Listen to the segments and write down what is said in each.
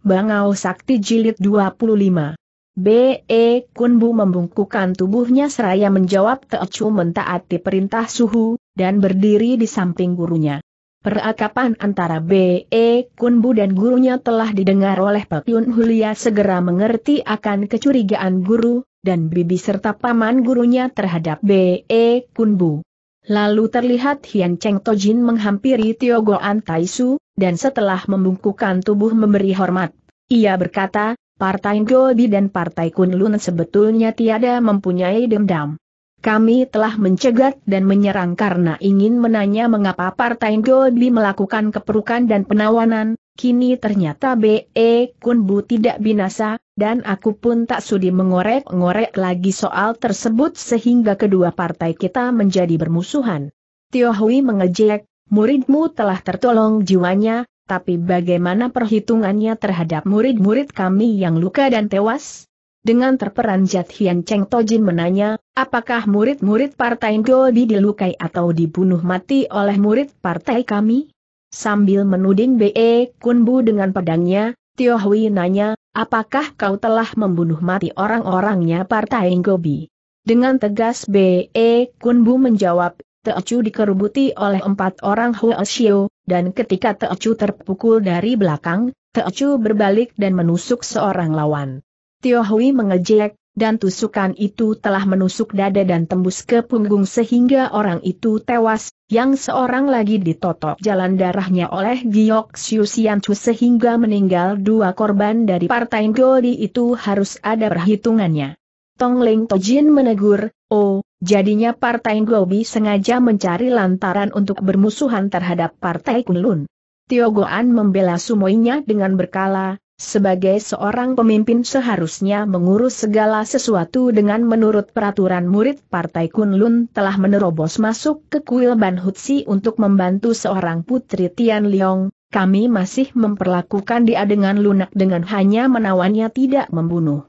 Bangau Sakti Jilid 25. B.E. Kunbu membungkukkan tubuhnya seraya menjawab Teocu mentaati perintah suhu, dan berdiri di samping gurunya. Perakapan antara B.E. Kunbu dan gurunya telah didengar oleh Pak Yun Hulia segera mengerti akan kecurigaan guru, dan bibi serta paman gurunya terhadap B.E. Kunbu. Lalu terlihat Hian Cheng Tojin menghampiri Tio Goan Taisu, dan setelah membungkukan tubuh memberi hormat, ia berkata, Partai Gobi dan Partai Kunlun sebetulnya tiada mempunyai dendam. Kami telah mencegat dan menyerang karena ingin menanya mengapa Partai Gobi melakukan keperukan dan penawanan, Kini ternyata B.E. Kunbu tidak binasa, dan aku pun tak sudi mengorek-ngorek lagi soal tersebut sehingga kedua partai kita menjadi bermusuhan. Tio mengejek, muridmu telah tertolong jiwanya, tapi bagaimana perhitungannya terhadap murid-murid kami yang luka dan tewas? Dengan terperanjat Hian Cheng Tojin menanya, apakah murid-murid partai Gobi dilukai atau dibunuh mati oleh murid partai kami? Sambil menuding B.E. Kunbu dengan pedangnya, Tio Hui nanya, apakah kau telah membunuh mati orang-orangnya Partai Gobi? Dengan tegas B.E. Kunbu menjawab, Teocu dikerubuti oleh empat orang Huoshio, dan ketika Teocu terpukul dari belakang, Teocu berbalik dan menusuk seorang lawan. Tio Hui mengejek, dan tusukan itu telah menusuk dada dan tembus ke punggung sehingga orang itu tewas, yang seorang lagi ditotok jalan darahnya oleh Giok Siusiancu sehingga meninggal dua korban dari partai Goli itu harus ada perhitungannya. Tong Ling Tojin menegur, oh, jadinya partai Gobi sengaja mencari lantaran untuk bermusuhan terhadap partai Kunlun. Goan membela sumoinya dengan berkala, sebagai seorang pemimpin seharusnya mengurus segala sesuatu dengan menurut peraturan murid Partai Kunlun telah menerobos masuk ke kuil Ban Hutsi untuk membantu seorang putri Tian Liong, kami masih memperlakukan dia dengan lunak dengan hanya menawannya tidak membunuh.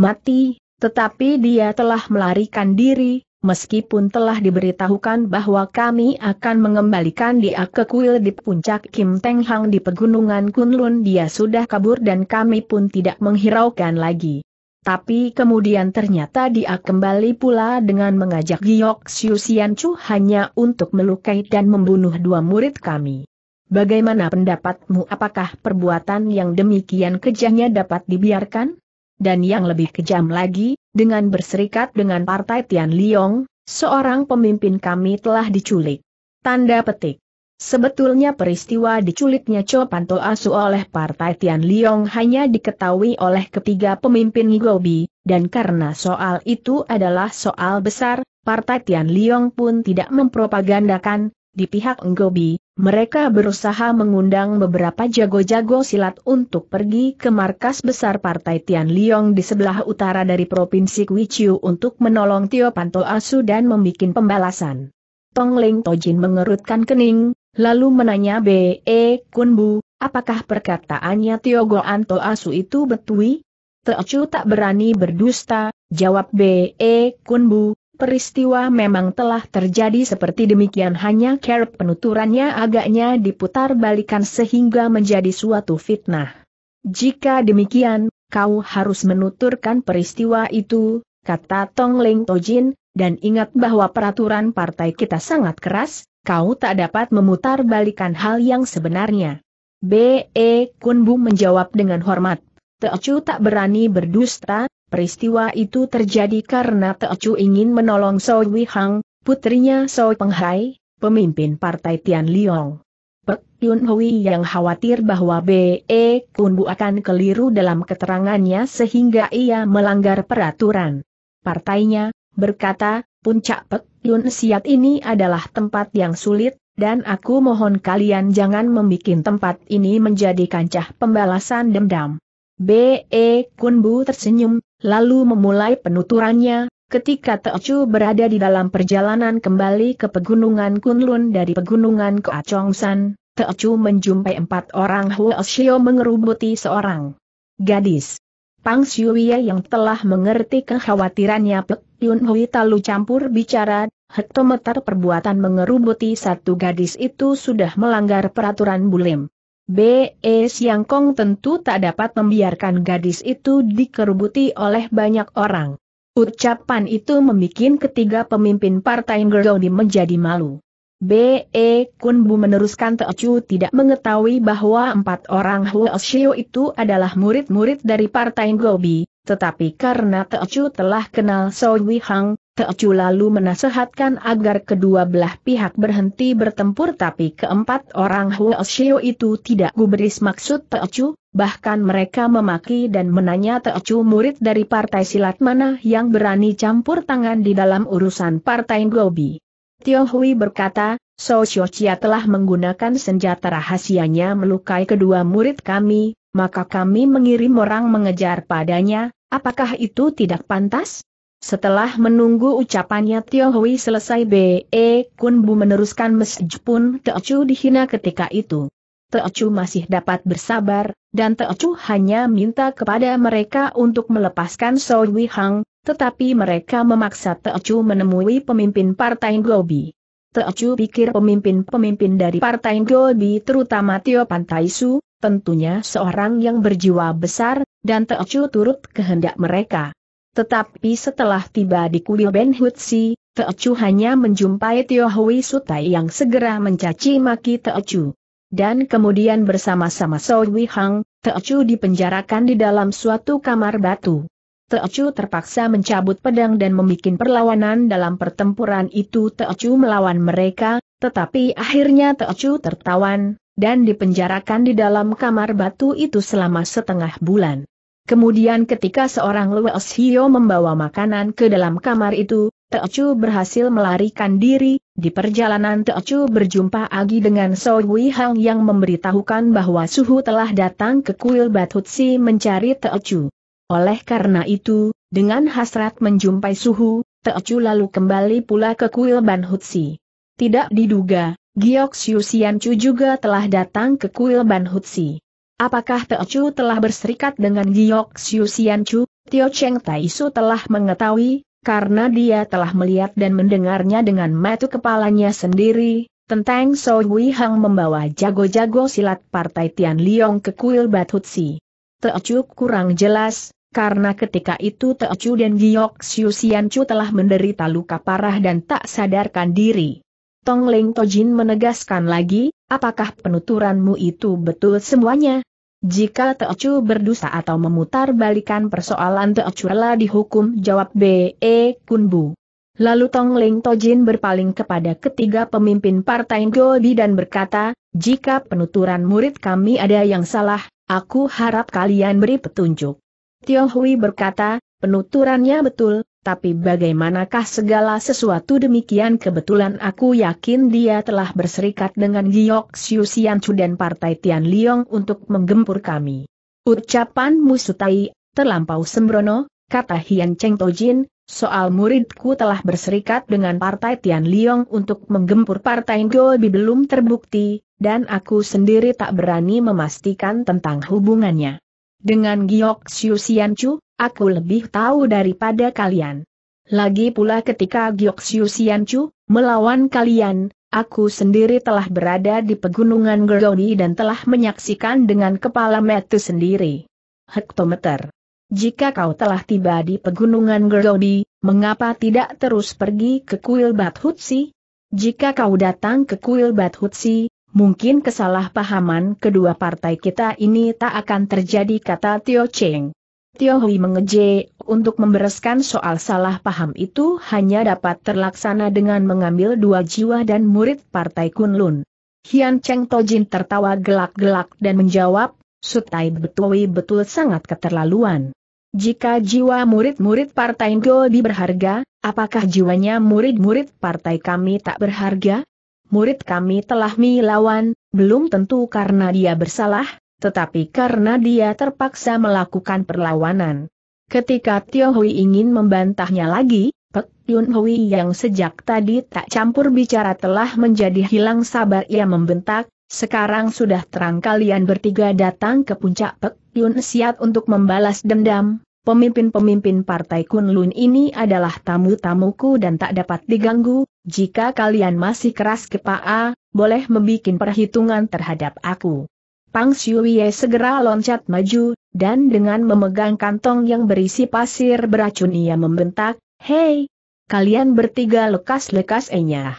Mati, tetapi dia telah melarikan diri, meskipun telah diberitahukan bahwa kami akan mengembalikan dia ke kuil di puncak Kim Teng Hang di pegunungan Kunlun dia sudah kabur dan kami pun tidak menghiraukan lagi. Tapi kemudian ternyata dia kembali pula dengan mengajak Giyok Xiu Sian Chu hanya untuk melukai dan membunuh dua murid kami. Bagaimana pendapatmu apakah perbuatan yang demikian kejamnya dapat dibiarkan? Dan yang lebih kejam lagi, dengan berserikat dengan partai Tian Liong, seorang pemimpin kami telah diculik. Tanda petik. Sebetulnya peristiwa diculiknya Cho Panto Asu oleh partai Tian Liong hanya diketahui oleh ketiga pemimpin Gobi, dan karena soal itu adalah soal besar, partai Tian Liong pun tidak mempropagandakan, di pihak Ngobi, mereka berusaha mengundang beberapa jago-jago silat untuk pergi ke markas besar Partai Tian Liong di sebelah utara dari Provinsi Kuichiu untuk menolong Tio Panto Asu dan membuat pembalasan. Tong Ling Tojin mengerutkan kening, lalu menanya B.E. Kunbu, apakah perkataannya Tio Go Anto Asu itu betui? Teochu tak berani berdusta, jawab B.E. Kunbu, Peristiwa memang telah terjadi seperti demikian hanya kerap penuturannya agaknya diputar balikan sehingga menjadi suatu fitnah. Jika demikian, kau harus menuturkan peristiwa itu, kata Tong Leng Tojin, dan ingat bahwa peraturan partai kita sangat keras, kau tak dapat memutar balikan hal yang sebenarnya. B.E. Kunbu menjawab dengan hormat, Teocu tak berani berdusta, Peristiwa itu terjadi karena Teochu ingin menolong Soi Hang, putrinya Soi Penghai, pemimpin partai Tian Liong. Pek Yun Hui yang khawatir bahwa B.E. Kunbu akan keliru dalam keterangannya sehingga ia melanggar peraturan. Partainya, berkata, puncak Pek Yun Siat ini adalah tempat yang sulit, dan aku mohon kalian jangan membuat tempat ini menjadi kancah pembalasan dendam. B.E. Kunbu tersenyum, lalu memulai penuturannya, ketika Teochu berada di dalam perjalanan kembali ke pegunungan Kunlun dari pegunungan ke Acongsan, menjumpai empat orang Huo Huoshio mengerubuti seorang gadis. Pang Siuye yang telah mengerti kekhawatirannya Pek Yun Hui Talu campur bicara, hektometer perbuatan mengerubuti satu gadis itu sudah melanggar peraturan bulim. B.E. Siangkong tentu tak dapat membiarkan gadis itu dikerubuti oleh banyak orang. Ucapan itu membuat ketiga pemimpin Partai Ngeroni menjadi malu. B.E. Kunbu meneruskan Chu tidak mengetahui bahwa empat orang Huoshio itu adalah murid-murid dari Partai Gobi, tetapi karena Chu telah kenal So Wihang, Teocu lalu menasehatkan agar kedua belah pihak berhenti bertempur tapi keempat orang Huo Huoshio itu tidak gubris maksud Teocu, bahkan mereka memaki dan menanya Teocu murid dari partai silat mana yang berani campur tangan di dalam urusan partai Gobi. Tio Hui berkata, So Chia telah menggunakan senjata rahasianya melukai kedua murid kami, maka kami mengirim orang mengejar padanya, apakah itu tidak pantas? Setelah menunggu ucapannya Tio Hui selesai B.E. E Kun Bu meneruskan meskipun Chu dihina ketika itu. Teochu masih dapat bersabar, dan Teochu hanya minta kepada mereka untuk melepaskan So Wei Hang, tetapi mereka memaksa Teochu menemui pemimpin Partai Gobi. Teochu pikir pemimpin-pemimpin dari Partai Gobi terutama Tio Pantaisu, tentunya seorang yang berjiwa besar, dan Teochu turut kehendak mereka. Tetapi setelah tiba di kuil Ben Hutsi, Teocu hanya menjumpai Tio Hui Sutai yang segera mencaci maki Teocu. Dan kemudian bersama-sama So Hang, Teocu dipenjarakan di dalam suatu kamar batu. Teocu terpaksa mencabut pedang dan membuat perlawanan dalam pertempuran itu Teocu melawan mereka, tetapi akhirnya Teocu tertawan, dan dipenjarakan di dalam kamar batu itu selama setengah bulan. Kemudian ketika seorang Luos Hio membawa makanan ke dalam kamar itu, Teochu berhasil melarikan diri, di perjalanan Teochu berjumpa Agi dengan So Wei Hang yang memberitahukan bahwa Suhu telah datang ke kuil Batutsi mencari Teochu. Oleh karena itu, dengan hasrat menjumpai Suhu, Teochu lalu kembali pula ke kuil Banhutsi. Tidak diduga, Giok Sian Chu juga telah datang ke kuil Banhutsi. Apakah Teo telah berserikat dengan Giok Xiu Xian Chu? Tio Cheng Tai Su telah mengetahui, karena dia telah melihat dan mendengarnya dengan mata kepalanya sendiri, tentang So Wei Hang membawa jago-jago silat Partai Tian Liong ke kuil Batutsi. Teo Chu kurang jelas, karena ketika itu Teo dan Giok Xiu Xian Chu telah menderita luka parah dan tak sadarkan diri. Tong Leng Tojin menegaskan lagi, apakah penuturanmu itu betul semuanya? Jika Teocu berdosa atau memutar balikan persoalan Teocu lah dihukum jawab B.E. Kunbu. Lalu Tong Leng Tojin berpaling kepada ketiga pemimpin partai Gobi dan berkata, jika penuturan murid kami ada yang salah, aku harap kalian beri petunjuk. Tio Hui berkata, penuturannya betul, tapi bagaimanakah segala sesuatu demikian kebetulan aku yakin dia telah berserikat dengan Giok Xiu Chu dan Partai Tian Liong untuk menggempur kami. Ucapan Musutai terlampau sembrono, kata Hian Cheng Tojin, soal muridku telah berserikat dengan Partai Tian Liong untuk menggempur Partai Gobi belum terbukti, dan aku sendiri tak berani memastikan tentang hubungannya. Dengan Giok Xiu Chu, aku lebih tahu daripada kalian. Lagi pula ketika Giok Xiu Chu melawan kalian, aku sendiri telah berada di pegunungan Gerodi dan telah menyaksikan dengan kepala metu sendiri. Hektometer. Jika kau telah tiba di pegunungan Gerodi, mengapa tidak terus pergi ke kuil Bathutsi? Jika kau datang ke kuil Bathutsi, mungkin kesalahpahaman kedua partai kita ini tak akan terjadi kata Tio Cheng. Tio Hui mengeje, untuk membereskan soal salah paham itu hanya dapat terlaksana dengan mengambil dua jiwa dan murid partai Kunlun. Hian Cheng Tojin tertawa gelak-gelak dan menjawab, Sutai Betui betul sangat keterlaluan. Jika jiwa murid-murid partai Ngo diberharga, apakah jiwanya murid-murid partai kami tak berharga? murid kami telah melawan, belum tentu karena dia bersalah, tetapi karena dia terpaksa melakukan perlawanan. Ketika Tio Hui ingin membantahnya lagi, Pek Yun Hui yang sejak tadi tak campur bicara telah menjadi hilang sabar ia membentak, sekarang sudah terang kalian bertiga datang ke puncak Pek Yun Siat untuk membalas dendam, pemimpin-pemimpin partai Kunlun ini adalah tamu-tamuku dan tak dapat diganggu, jika kalian masih keras kepala, boleh membuat perhitungan terhadap aku. Pang Xiuye segera loncat maju, dan dengan memegang kantong yang berisi pasir beracun ia membentak, Hei! Kalian bertiga lekas-lekas enyah.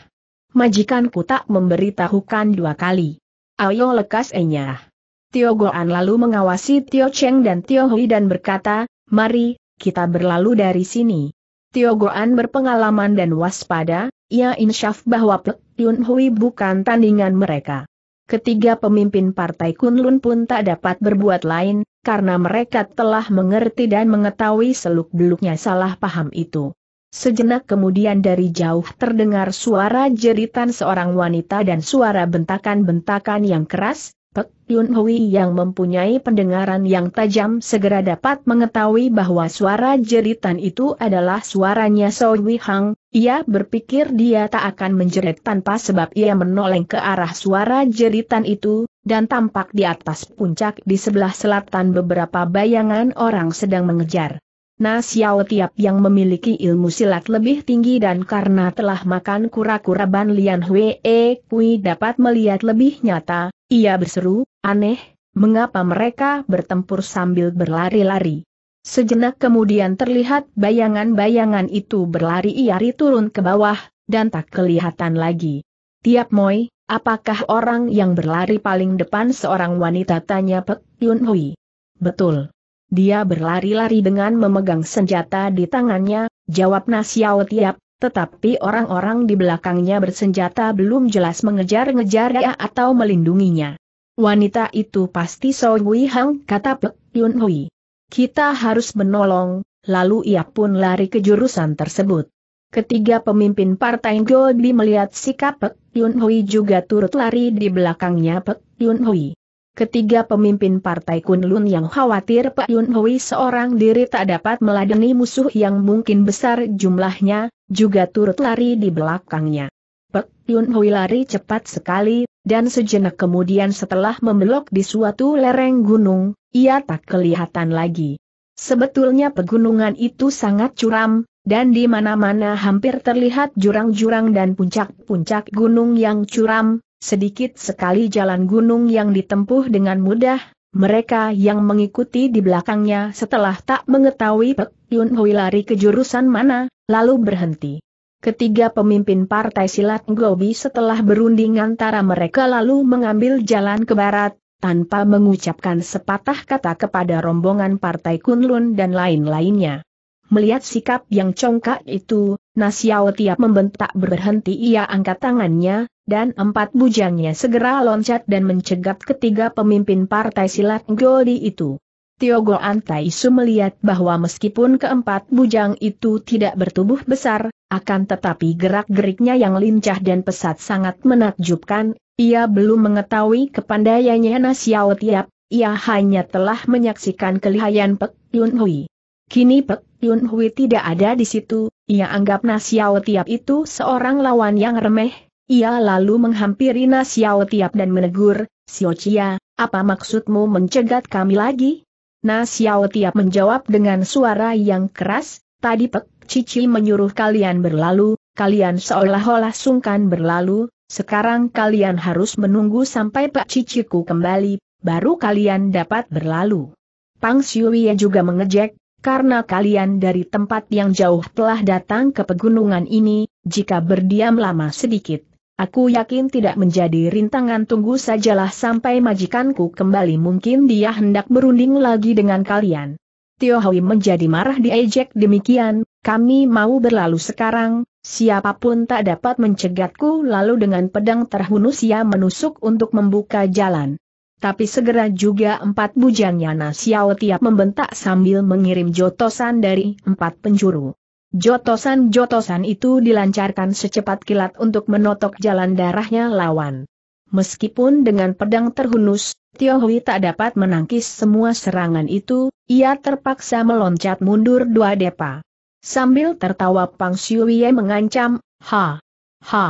Majikanku tak memberitahukan dua kali. Ayo lekas enyah. Tio Goan lalu mengawasi Tio Cheng dan Tio Hui dan berkata, Mari, kita berlalu dari sini. Tio Goan berpengalaman dan waspada, ia insyaf bahwa Pek Yun Hui bukan tandingan mereka. Ketiga pemimpin partai Kunlun pun tak dapat berbuat lain, karena mereka telah mengerti dan mengetahui seluk-beluknya salah paham itu. Sejenak kemudian dari jauh terdengar suara jeritan seorang wanita dan suara bentakan-bentakan yang keras, Pek Yun Hui yang mempunyai pendengaran yang tajam segera dapat mengetahui bahwa suara jeritan itu adalah suaranya Wi Hang, ia berpikir dia tak akan menjerit tanpa sebab ia menoleh ke arah suara jeritan itu, dan tampak di atas puncak di sebelah selatan beberapa bayangan orang sedang mengejar. Nah Xiao Tiap yang memiliki ilmu silat lebih tinggi dan karena telah makan kura-kura Ban Lian e Kui dapat melihat lebih nyata, ia berseru, aneh, mengapa mereka bertempur sambil berlari-lari. Sejenak kemudian terlihat bayangan-bayangan itu berlari-iari turun ke bawah, dan tak kelihatan lagi. Tiap Moi, apakah orang yang berlari paling depan seorang wanita tanya Pek Yun Hui? Betul. Dia berlari-lari dengan memegang senjata di tangannya, jawab Nasiao Tiap, tetapi orang-orang di belakangnya bersenjata belum jelas mengejar ngejar ya atau melindunginya. Wanita itu pasti Soi Hui Hang, kata Pek Yun Hui. Kita harus menolong, lalu ia pun lari ke jurusan tersebut. Ketiga pemimpin partai Godi melihat sikap Pek Yun Hui juga turut lari di belakangnya Pek Yun Hui. Ketiga pemimpin partai Kunlun yang khawatir Pek Yun Hui seorang diri tak dapat meladeni musuh yang mungkin besar jumlahnya, juga turut lari di belakangnya. Pek Yun Hui lari cepat sekali, dan sejenak kemudian setelah membelok di suatu lereng gunung, ia tak kelihatan lagi. Sebetulnya pegunungan itu sangat curam, dan di mana-mana hampir terlihat jurang-jurang dan puncak-puncak gunung yang curam, sedikit sekali jalan gunung yang ditempuh dengan mudah, mereka yang mengikuti di belakangnya setelah tak mengetahui Pek Yun Hui lari ke jurusan mana, lalu berhenti. Ketiga pemimpin partai silat Gobi setelah berunding antara mereka lalu mengambil jalan ke barat, tanpa mengucapkan sepatah kata kepada rombongan Partai Kunlun dan lain-lainnya. Melihat sikap yang congkak itu, Nasiao tiap membentak berhenti ia angkat tangannya, dan empat bujangnya segera loncat dan mencegat ketiga pemimpin Partai Silat Goli itu. Tiogo Antaisu melihat bahwa meskipun keempat bujang itu tidak bertubuh besar, akan tetapi gerak-geriknya yang lincah dan pesat sangat menakjubkan, ia belum mengetahui kepandaiannya Nasiao Tiap, ia hanya telah menyaksikan kelihayan Pek Yun Hui. Kini Pek Yun Hui tidak ada di situ, ia anggap Nasiao Tiap itu seorang lawan yang remeh, ia lalu menghampiri Nasiao Tiap dan menegur, Sio Chia, apa maksudmu mencegat kami lagi? Nasiao Tiap menjawab dengan suara yang keras, tadi Pek Cici menyuruh kalian berlalu, kalian seolah-olah sungkan berlalu, sekarang kalian harus menunggu sampai Pak Ciciku kembali, baru kalian dapat berlalu. Pang Siuye juga mengejek, karena kalian dari tempat yang jauh telah datang ke pegunungan ini, jika berdiam lama sedikit, aku yakin tidak menjadi rintangan tunggu sajalah sampai majikanku kembali mungkin dia hendak berunding lagi dengan kalian. Tio Hui menjadi marah diejek demikian, kami mau berlalu sekarang, Siapapun tak dapat mencegatku lalu dengan pedang terhunus ia menusuk untuk membuka jalan. Tapi segera juga empat bujangnya Nasiao tiap membentak sambil mengirim jotosan dari empat penjuru. Jotosan-jotosan itu dilancarkan secepat kilat untuk menotok jalan darahnya lawan. Meskipun dengan pedang terhunus, Tio Hui tak dapat menangkis semua serangan itu, ia terpaksa meloncat mundur dua depa. Sambil tertawa Pang Siuye mengancam, ha, ha,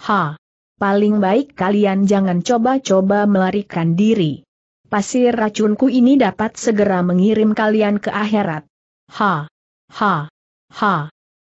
ha, paling baik kalian jangan coba-coba melarikan diri. Pasir racunku ini dapat segera mengirim kalian ke akhirat. Ha, ha, ha.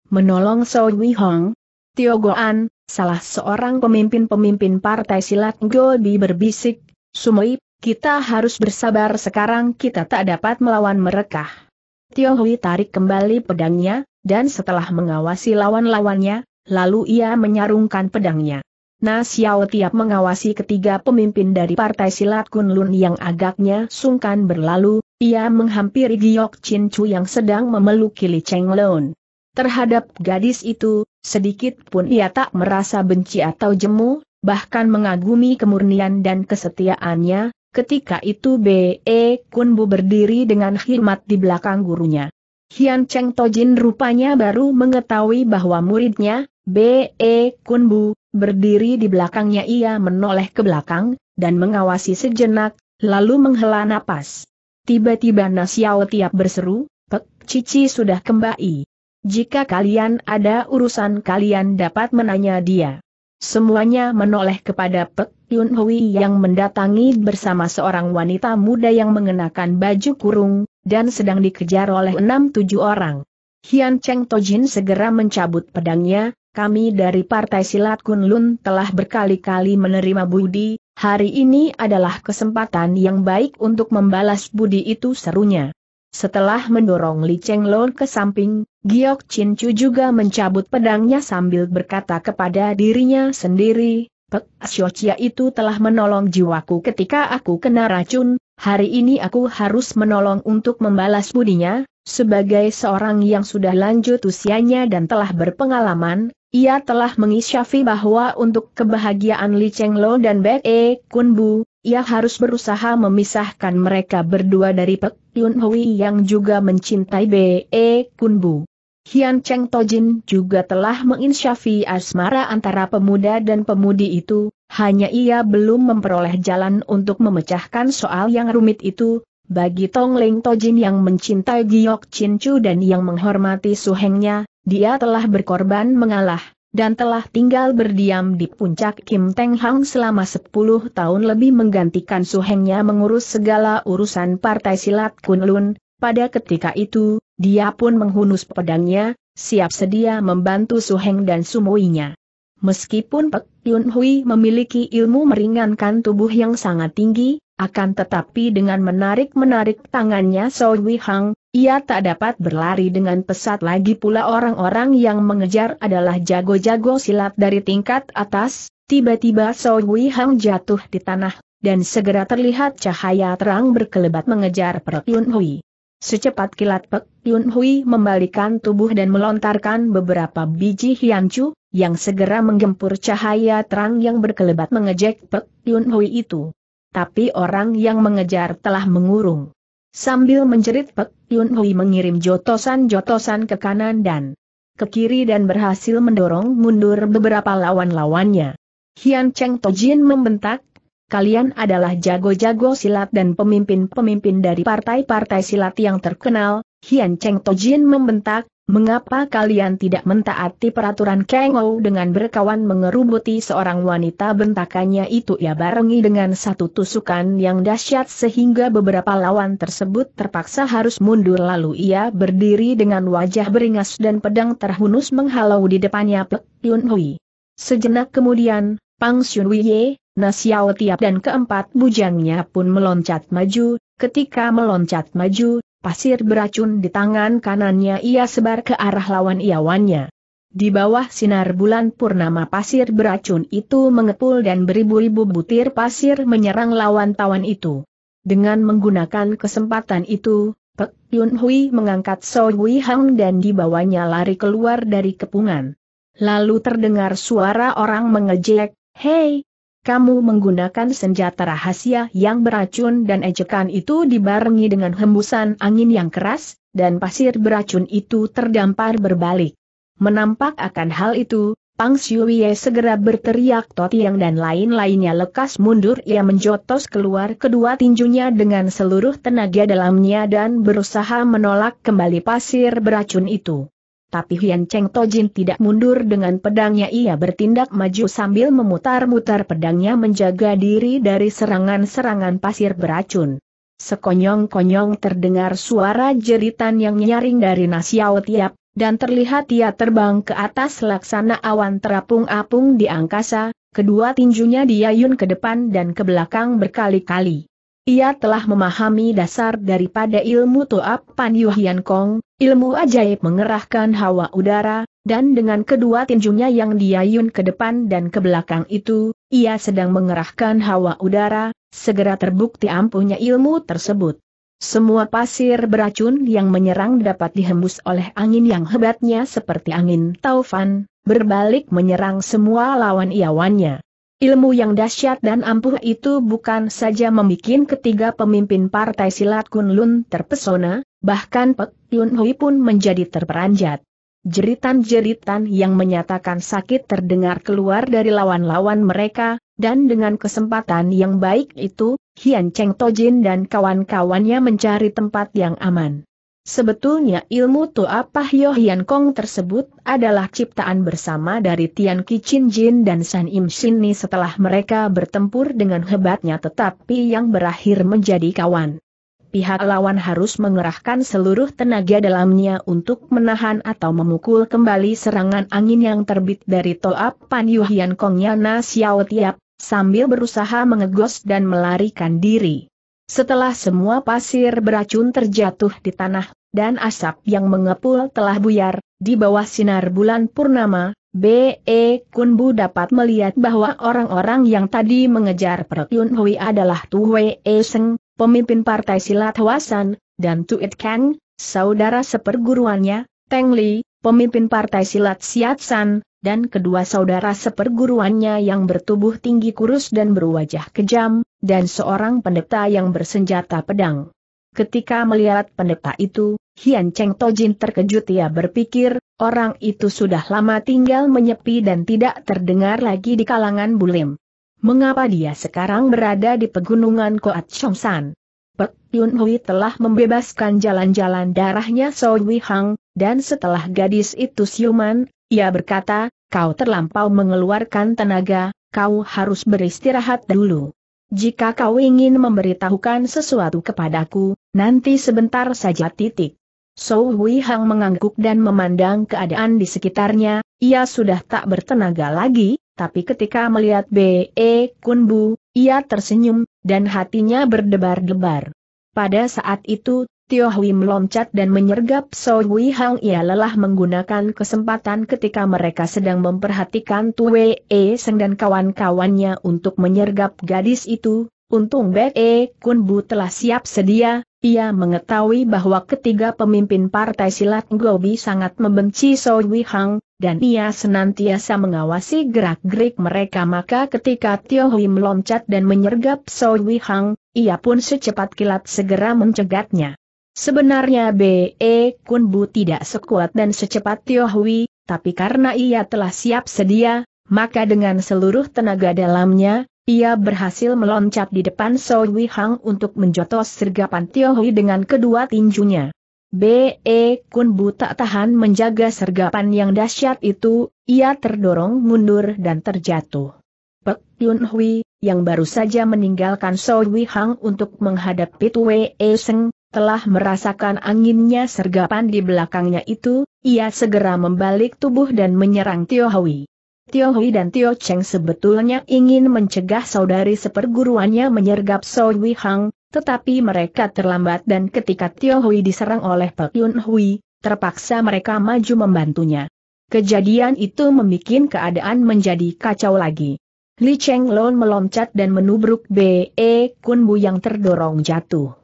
Menolong So Hong, Tio Goan, salah seorang pemimpin-pemimpin partai silat Gobi berbisik, Sumoi, kita harus bersabar sekarang kita tak dapat melawan mereka. Tio Hui tarik kembali pedangnya, dan setelah mengawasi lawan-lawannya, lalu ia menyarungkan pedangnya. Na Xiao tiap mengawasi ketiga pemimpin dari partai silat Kunlun yang agaknya sungkan berlalu, ia menghampiri Giok Chin Chu yang sedang memeluk Li Cheng Lun. Terhadap gadis itu, sedikit pun ia tak merasa benci atau jemu, bahkan mengagumi kemurnian dan kesetiaannya, Ketika itu B.E. Kunbu berdiri dengan khidmat di belakang gurunya. Hian Cheng Tojin rupanya baru mengetahui bahwa muridnya, B.E. Kunbu, berdiri di belakangnya ia menoleh ke belakang, dan mengawasi sejenak, lalu menghela napas. Tiba-tiba Nasiao Tiap berseru, Pek Cici sudah kembali. Jika kalian ada urusan kalian dapat menanya dia. Semuanya menoleh kepada Pek Yun Hui yang mendatangi bersama seorang wanita muda yang mengenakan baju kurung, dan sedang dikejar oleh enam tujuh orang. Hian Cheng Tojin segera mencabut pedangnya, kami dari Partai Silat Kunlun telah berkali-kali menerima budi, hari ini adalah kesempatan yang baik untuk membalas budi itu serunya. Setelah mendorong Li Cheng Lo ke samping, Giok Chin Chu juga mencabut pedangnya sambil berkata kepada dirinya sendiri, Pek Xiochia itu telah menolong jiwaku ketika aku kena racun, hari ini aku harus menolong untuk membalas budinya, sebagai seorang yang sudah lanjut usianya dan telah berpengalaman, ia telah mengisyafi bahwa untuk kebahagiaan Li Cheng Lo dan Bek E Kun Bu, ia harus berusaha memisahkan mereka berdua dari Pek Yun Hui yang juga mencintai B.E. Kun Bu. Hian Cheng Tojin juga telah menginsyafi asmara antara pemuda dan pemudi itu, hanya ia belum memperoleh jalan untuk memecahkan soal yang rumit itu, bagi Tong Ling Tojin yang mencintai Giok Chin Chu dan yang menghormati suhengnya, dia telah berkorban mengalah dan telah tinggal berdiam di puncak Kim Teng Hang selama 10 tahun lebih menggantikan suhengnya mengurus segala urusan partai silat Kunlun, pada ketika itu, dia pun menghunus pedangnya, siap sedia membantu suheng dan sumuinya. Meskipun Pek Yun Hui memiliki ilmu meringankan tubuh yang sangat tinggi, akan tetapi dengan menarik-menarik tangannya So Soi Hang, ia tak dapat berlari dengan pesat lagi pula orang-orang yang mengejar adalah jago-jago silat dari tingkat atas, tiba-tiba So Soi Hang jatuh di tanah, dan segera terlihat cahaya terang berkelebat mengejar Pek Yun Hui. Secepat kilat Pek Yun Hui membalikan tubuh dan melontarkan beberapa biji hiancu, yang segera menggempur cahaya terang yang berkelebat mengejek Pek Yun Hui itu tapi orang yang mengejar telah mengurung. Sambil menjerit Pek Yun Hui mengirim jotosan-jotosan ke kanan dan ke kiri dan berhasil mendorong mundur beberapa lawan-lawannya. Hian Cheng Tojin membentak, kalian adalah jago-jago silat dan pemimpin-pemimpin dari partai-partai silat yang terkenal, Hian Cheng Tojin membentak, Mengapa kalian tidak mentaati peraturan Ou dengan berkawan mengerubuti seorang wanita bentakannya itu ia barengi dengan satu tusukan yang dahsyat sehingga beberapa lawan tersebut terpaksa harus mundur lalu ia berdiri dengan wajah beringas dan pedang terhunus menghalau di depannya Pek Yun Hui. Sejenak kemudian, Pang Xun Na Nasiao Tiap dan keempat bujangnya pun meloncat maju, ketika meloncat maju, pasir beracun di tangan kanannya ia sebar ke arah lawan iawannya. Di bawah sinar bulan purnama pasir beracun itu mengepul dan beribu-ribu butir pasir menyerang lawan tawan itu. Dengan menggunakan kesempatan itu, Pek Yun Hui mengangkat So Hui Hang dan dibawanya lari keluar dari kepungan. Lalu terdengar suara orang mengejek, Hei, kamu menggunakan senjata rahasia yang beracun dan ejekan itu dibarengi dengan hembusan angin yang keras, dan pasir beracun itu terdampar berbalik. Menampak akan hal itu, Pang Xiuye segera berteriak Totiang dan lain-lainnya lekas mundur ia menjotos keluar kedua tinjunya dengan seluruh tenaga dalamnya dan berusaha menolak kembali pasir beracun itu tapi Hian Cheng Tojin tidak mundur dengan pedangnya ia bertindak maju sambil memutar-mutar pedangnya menjaga diri dari serangan-serangan pasir beracun. Sekonyong-konyong terdengar suara jeritan yang nyaring dari Nasiao Tiap, dan terlihat ia terbang ke atas laksana awan terapung-apung di angkasa, kedua tinjunya diayun ke depan dan ke belakang berkali-kali. Ia telah memahami dasar daripada ilmu Toap Pan Yuhian Kong, Ilmu ajaib mengerahkan hawa udara, dan dengan kedua tinjunya yang diayun ke depan dan ke belakang itu, ia sedang mengerahkan hawa udara, segera terbukti ampuhnya ilmu tersebut. Semua pasir beracun yang menyerang dapat dihembus oleh angin yang hebatnya seperti angin taufan, berbalik menyerang semua lawan iawannya. Ilmu yang dahsyat dan ampuh itu bukan saja membuat ketiga pemimpin partai silat Kunlun terpesona, Bahkan Pek Yun Hui pun menjadi terperanjat. Jeritan-jeritan yang menyatakan sakit terdengar keluar dari lawan-lawan mereka, dan dengan kesempatan yang baik itu, Hian Cheng Tojin dan kawan-kawannya mencari tempat yang aman. Sebetulnya ilmu Toa Yo Hian Kong tersebut adalah ciptaan bersama dari Tian Kichin Jin dan San Im Shin Ni setelah mereka bertempur dengan hebatnya tetapi yang berakhir menjadi kawan pihak lawan harus mengerahkan seluruh tenaga dalamnya untuk menahan atau memukul kembali serangan angin yang terbit dari toap Pan Yuhian Kongnya Yana Xiao Tiap, sambil berusaha mengegos dan melarikan diri. Setelah semua pasir beracun terjatuh di tanah, dan asap yang mengepul telah buyar, di bawah sinar bulan purnama, B.E. Kunbu dapat melihat bahwa orang-orang yang tadi mengejar Perkyun Hui adalah Tu Wei Seng, pemimpin partai silat Hwasan, dan Tuit Kang, saudara seperguruannya, Teng Li, pemimpin partai silat Siatsan, dan kedua saudara seperguruannya yang bertubuh tinggi kurus dan berwajah kejam, dan seorang pendeta yang bersenjata pedang. Ketika melihat pendeta itu, Hian Cheng Tojin terkejut ia berpikir, orang itu sudah lama tinggal menyepi dan tidak terdengar lagi di kalangan Bulim mengapa dia sekarang berada di pegunungan Koat Chongsan. Pek Yun Hui telah membebaskan jalan-jalan darahnya So Wei Hang, dan setelah gadis itu siuman, ia berkata, kau terlampau mengeluarkan tenaga, kau harus beristirahat dulu. Jika kau ingin memberitahukan sesuatu kepadaku, nanti sebentar saja titik. So Wei Hang mengangguk dan memandang keadaan di sekitarnya, ia sudah tak bertenaga lagi, tapi ketika melihat B.E. Kunbu, ia tersenyum, dan hatinya berdebar-debar. Pada saat itu, Tio Hui meloncat dan menyergap So Hui Hang ia lelah menggunakan kesempatan ketika mereka sedang memperhatikan Tue E Seng dan kawan-kawannya untuk menyergap gadis itu, untung Be E Kun Bu telah siap sedia, ia mengetahui bahwa ketiga pemimpin partai silat globi sangat membenci So Hang, dan ia senantiasa mengawasi gerak-gerik mereka maka ketika Tio Hui meloncat dan menyergap So Hang, ia pun secepat kilat segera mencegatnya. Sebenarnya B.E. E Kun Bu tidak sekuat dan secepat Tio Hui, tapi karena ia telah siap sedia, maka dengan seluruh tenaga dalamnya, ia berhasil meloncat di depan So Wei Hang untuk menjotos sergapan Tio Hui dengan kedua tinjunya. B.E. Kun Bu tak tahan menjaga sergapan yang dahsyat itu, ia terdorong mundur dan terjatuh. Pek Yun Hui, yang baru saja meninggalkan So Wei Hang untuk menghadapi Wei E Seng, telah merasakan anginnya sergapan di belakangnya itu, ia segera membalik tubuh dan menyerang Tio Hui. Tio Hui dan Tio Cheng sebetulnya ingin mencegah saudari seperguruannya menyergap Soi Hui Hang, tetapi mereka terlambat dan ketika Tio Hui diserang oleh Pak Yun Hui, terpaksa mereka maju membantunya. Kejadian itu membuat keadaan menjadi kacau lagi. Li Cheng Lon meloncat dan menubruk B.E. Kun Bu yang terdorong jatuh.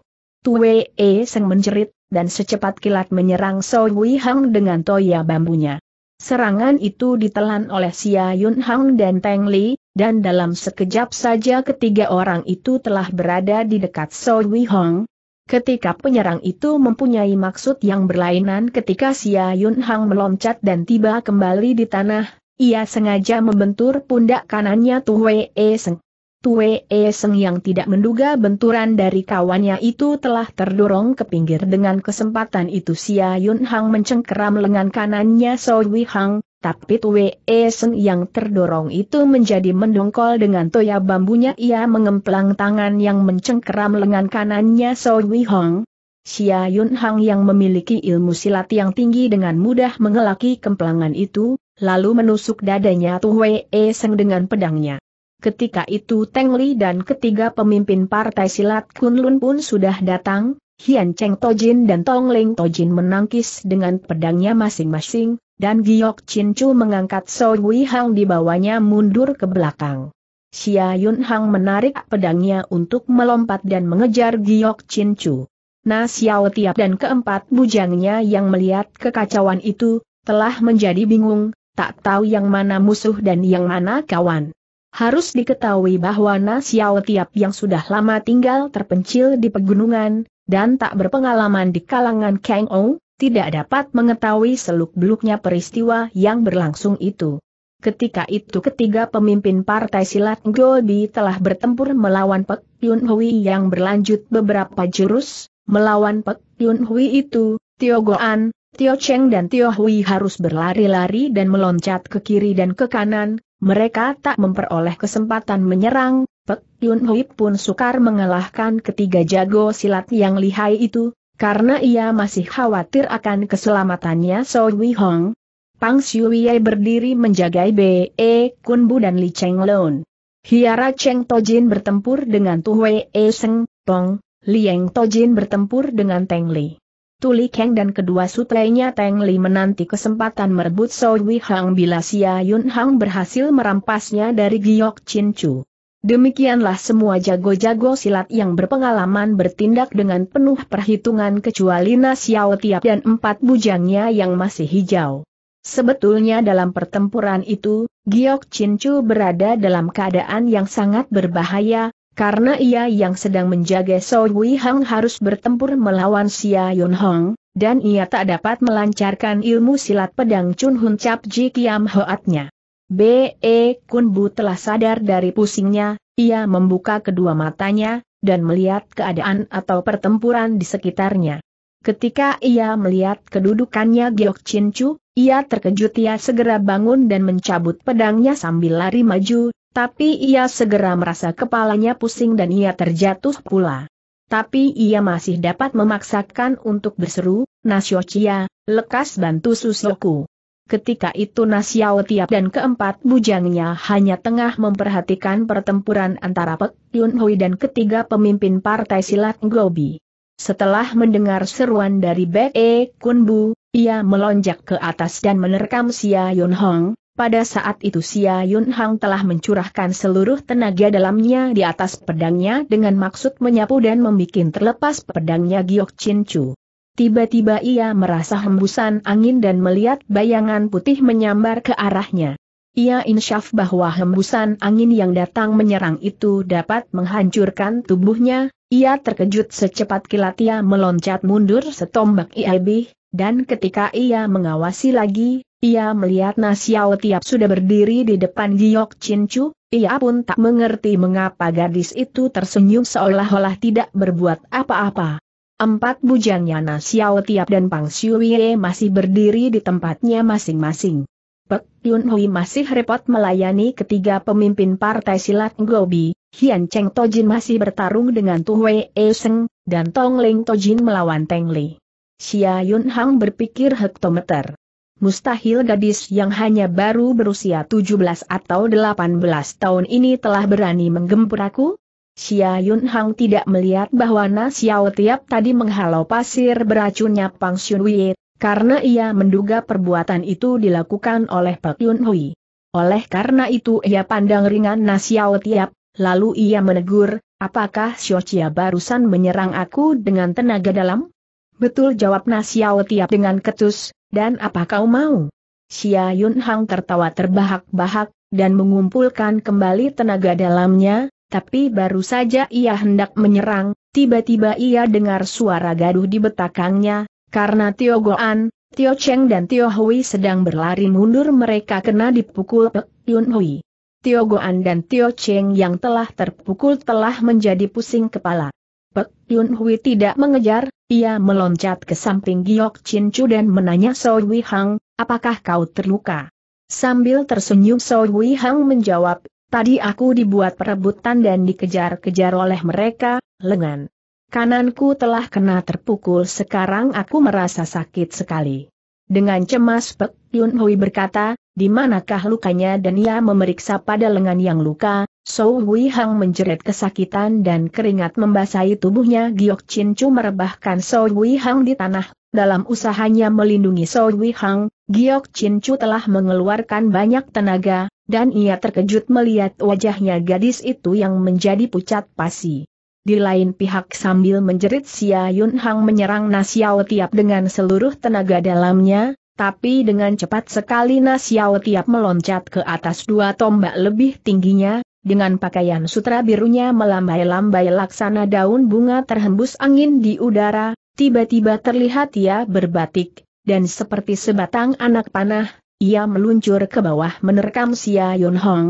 Tue E Seng menjerit, dan secepat kilat menyerang Soi Hui Hang dengan toya bambunya. Serangan itu ditelan oleh Xia Yun Hang dan Peng Li, dan dalam sekejap saja ketiga orang itu telah berada di dekat So Wei Hong. Ketika penyerang itu mempunyai maksud yang berlainan ketika Xia Yun Hang meloncat dan tiba kembali di tanah, ia sengaja membentur pundak kanannya Tu Wei e Seng. Tue E Seng yang tidak menduga benturan dari kawannya itu telah terdorong ke pinggir dengan kesempatan itu Sia Yun Hang mencengkeram lengan kanannya So Wi Hang, tapi Tue E Seng yang terdorong itu menjadi mendongkol dengan toya bambunya ia mengemplang tangan yang mencengkeram lengan kanannya So Wi Hang. Xia Yun Hang yang memiliki ilmu silat yang tinggi dengan mudah mengelaki kemplangan itu, lalu menusuk dadanya Tue E Seng dengan pedangnya. Ketika itu Teng Li dan ketiga pemimpin partai silat Kunlun pun sudah datang, Hian Cheng Tojin dan Tong Ling Tojin menangkis dengan pedangnya masing-masing, dan Giok Chin Chu mengangkat So Wei Hang di bawahnya mundur ke belakang. Xia Yun Hang menarik pedangnya untuk melompat dan mengejar Giok Chin Chu. Nah Xiao Tiap dan keempat bujangnya yang melihat kekacauan itu, telah menjadi bingung, tak tahu yang mana musuh dan yang mana kawan. Harus diketahui bahwa Nasiao Tiap yang sudah lama tinggal terpencil di pegunungan, dan tak berpengalaman di kalangan Kang Ou, tidak dapat mengetahui seluk-beluknya peristiwa yang berlangsung itu. Ketika itu ketiga pemimpin partai silat Gobi telah bertempur melawan Pek Yun Hui yang berlanjut beberapa jurus, melawan Pek Yun Hui itu, Tio Goan, Tio Cheng dan Tio Hui harus berlari-lari dan meloncat ke kiri dan ke kanan, mereka tak memperoleh kesempatan menyerang, Pek Yun Hui pun sukar mengalahkan ketiga jago silat yang lihai itu, karena ia masih khawatir akan keselamatannya So Wei Hong. Pang Wei berdiri menjagai B.E. E Kun Bu dan Li Cheng Lun. Hiara Cheng Tojin bertempur dengan Tu Wei e Seng, Pong, Liang Tojin bertempur dengan Teng Li. Tuli Kang dan kedua sutrenya Teng Li menanti kesempatan merebut Wi Hang bila Xia Yun Hang berhasil merampasnya dari Giok Chin Chu. Demikianlah semua jago-jago silat yang berpengalaman bertindak dengan penuh perhitungan kecuali Na Xiao Tiap dan empat bujangnya yang masih hijau. Sebetulnya dalam pertempuran itu, Giok Chin Chu berada dalam keadaan yang sangat berbahaya, karena ia yang sedang menjaga Soe Wei Hang harus bertempur melawan Xia Yun Hong, dan ia tak dapat melancarkan ilmu silat pedang Chun Hun Cap Ji Kiam Hoatnya. B.E. Kun Bu telah sadar dari pusingnya, ia membuka kedua matanya, dan melihat keadaan atau pertempuran di sekitarnya. Ketika ia melihat kedudukannya Giok Chin Chu, ia terkejut ia segera bangun dan mencabut pedangnya sambil lari maju, tapi ia segera merasa kepalanya pusing dan ia terjatuh pula. Tapi ia masih dapat memaksakan untuk berseru, Nasyocia, lekas bantu susuku. Ketika itu Nasyao Tiap dan keempat bujangnya hanya tengah memperhatikan pertempuran antara Pek Yun Hui dan ketiga pemimpin partai silat Gobi. Setelah mendengar seruan dari Bek E Kun Bu, ia melonjak ke atas dan menerkam Sia Yun Hong, pada saat itu Xia Yun Hang telah mencurahkan seluruh tenaga dalamnya di atas pedangnya dengan maksud menyapu dan membuat terlepas pedangnya Giok Chin Chu. Tiba-tiba ia merasa hembusan angin dan melihat bayangan putih menyambar ke arahnya. Ia insyaf bahwa hembusan angin yang datang menyerang itu dapat menghancurkan tubuhnya, ia terkejut secepat kilat ia meloncat mundur setombak iabih, dan ketika ia mengawasi lagi, ia melihat Nasiao Tiap sudah berdiri di depan Giok Chinchu, ia pun tak mengerti mengapa gadis itu tersenyum seolah-olah tidak berbuat apa-apa. Empat bujangnya Nasiao Tiap dan Pang Siuwe masih berdiri di tempatnya masing-masing. Pek Yun Hui masih repot melayani ketiga pemimpin partai silat Gobi, Hian Cheng Tojin masih bertarung dengan Tuhui E Seng, dan Tong Ling Tojin melawan Teng Li. Xia Yun Hang berpikir hektometer mustahil gadis yang hanya baru berusia 17 atau 18 tahun ini telah berani menggempur aku? Xia Yunhang tidak melihat bahwa Na Xiao tiap tadi menghalau pasir beracunnya Pang Xun karena ia menduga perbuatan itu dilakukan oleh Pak Yunhui. Oleh karena itu ia pandang ringan Na Xiao tiap, lalu ia menegur, apakah Xiao Chia barusan menyerang aku dengan tenaga dalam? Betul jawab Na Xiao tiap dengan ketus, dan apa kau mau? Xia Yun Hang tertawa terbahak-bahak, dan mengumpulkan kembali tenaga dalamnya, tapi baru saja ia hendak menyerang, tiba-tiba ia dengar suara gaduh di betakangnya, karena Tio Goan, Tio Cheng dan Tio Hui sedang berlari mundur mereka kena dipukul Pek Yun Hui. Tio Goan dan Tio Cheng yang telah terpukul telah menjadi pusing kepala. Pek Yun Hui tidak mengejar, ia meloncat ke samping Giok Chin Chu dan menanya So Wei Hang, apakah kau terluka? Sambil tersenyum So Wei Hang menjawab, tadi aku dibuat perebutan dan dikejar-kejar oleh mereka, lengan. Kananku telah kena terpukul sekarang aku merasa sakit sekali. Dengan cemas Pek Yun Hui berkata, di manakah lukanya dan ia memeriksa pada lengan yang luka, Sou Hui Hang menjerit kesakitan dan keringat membasahi tubuhnya Giok Chin Chu merebahkan Sou Hui Hang di tanah. Dalam usahanya melindungi Sou Hui Hang, Giok Chin Chu telah mengeluarkan banyak tenaga, dan ia terkejut melihat wajahnya gadis itu yang menjadi pucat pasi. Di lain pihak sambil menjerit Xia Yun Hang menyerang Nasiao Tiap dengan seluruh tenaga dalamnya, tapi dengan cepat sekali Nasiao Tiap meloncat ke atas dua tombak lebih tingginya, dengan pakaian sutra birunya melambai-lambai laksana daun bunga terhembus angin di udara, tiba-tiba terlihat ia berbatik, dan seperti sebatang anak panah, ia meluncur ke bawah menerkam Xia Yun Hong.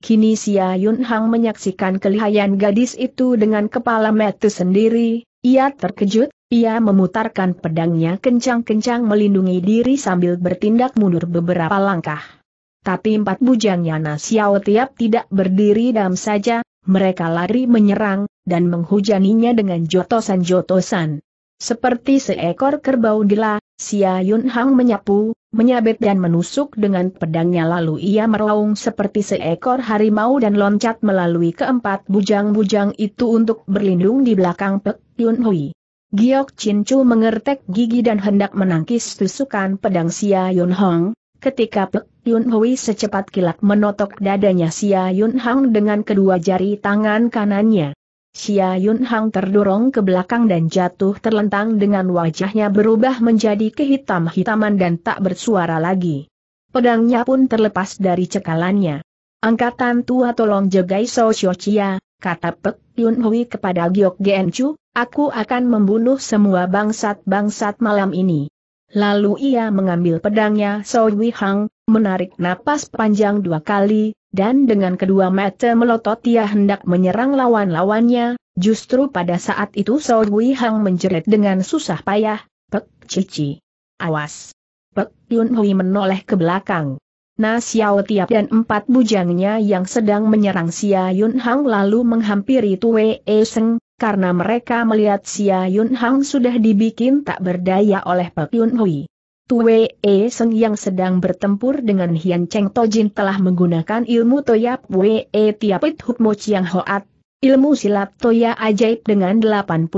Kini Xia Yun Hong menyaksikan kelihayan gadis itu dengan kepala metu sendiri, ia terkejut, ia memutarkan pedangnya kencang-kencang melindungi diri sambil bertindak mundur beberapa langkah. Tapi empat bujangnya Nasiao tiap tidak berdiri dalam saja, mereka lari menyerang, dan menghujaninya dengan jotosan-jotosan. Seperti seekor kerbau gila, Xia Yun Hang menyapu, menyabet dan menusuk dengan pedangnya lalu ia meraung seperti seekor harimau dan loncat melalui keempat bujang-bujang itu untuk berlindung di belakang Pek Yun Hui. Giok Chin Chu mengertek gigi dan hendak menangkis tusukan pedang Xia Yun Hang, Ketika Pek Yun Hui secepat kilat menotok dadanya Xia Yun Hang dengan kedua jari tangan kanannya. Xia Yun Hang terdorong ke belakang dan jatuh terlentang dengan wajahnya berubah menjadi kehitam-hitaman dan tak bersuara lagi. Pedangnya pun terlepas dari cekalannya. Angkatan tua tolong jagai So Chia, kata Pek Yun Hui kepada Giok Gen Chu, aku akan membunuh semua bangsat-bangsat malam ini. Lalu ia mengambil pedangnya Sowi Hang, menarik napas panjang dua kali, dan dengan kedua mata melotot ia hendak menyerang lawan-lawannya, justru pada saat itu Sowi Hang menjerit dengan susah payah, Pek Cici. Awas! Pek Yun Hui menoleh ke belakang. Nah Xiao Tiap dan empat bujangnya yang sedang menyerang Xia Yun Hang lalu menghampiri Tue E Seng, karena mereka melihat Xia Yun Hang sudah dibikin tak berdaya oleh Pak Yun Hui. Tue E Seng yang sedang bertempur dengan Hian Cheng Tojin telah menggunakan ilmu Toyap Wee e Tiapit Huk Mo Chiang Hoat, ilmu silat Toya ajaib dengan 81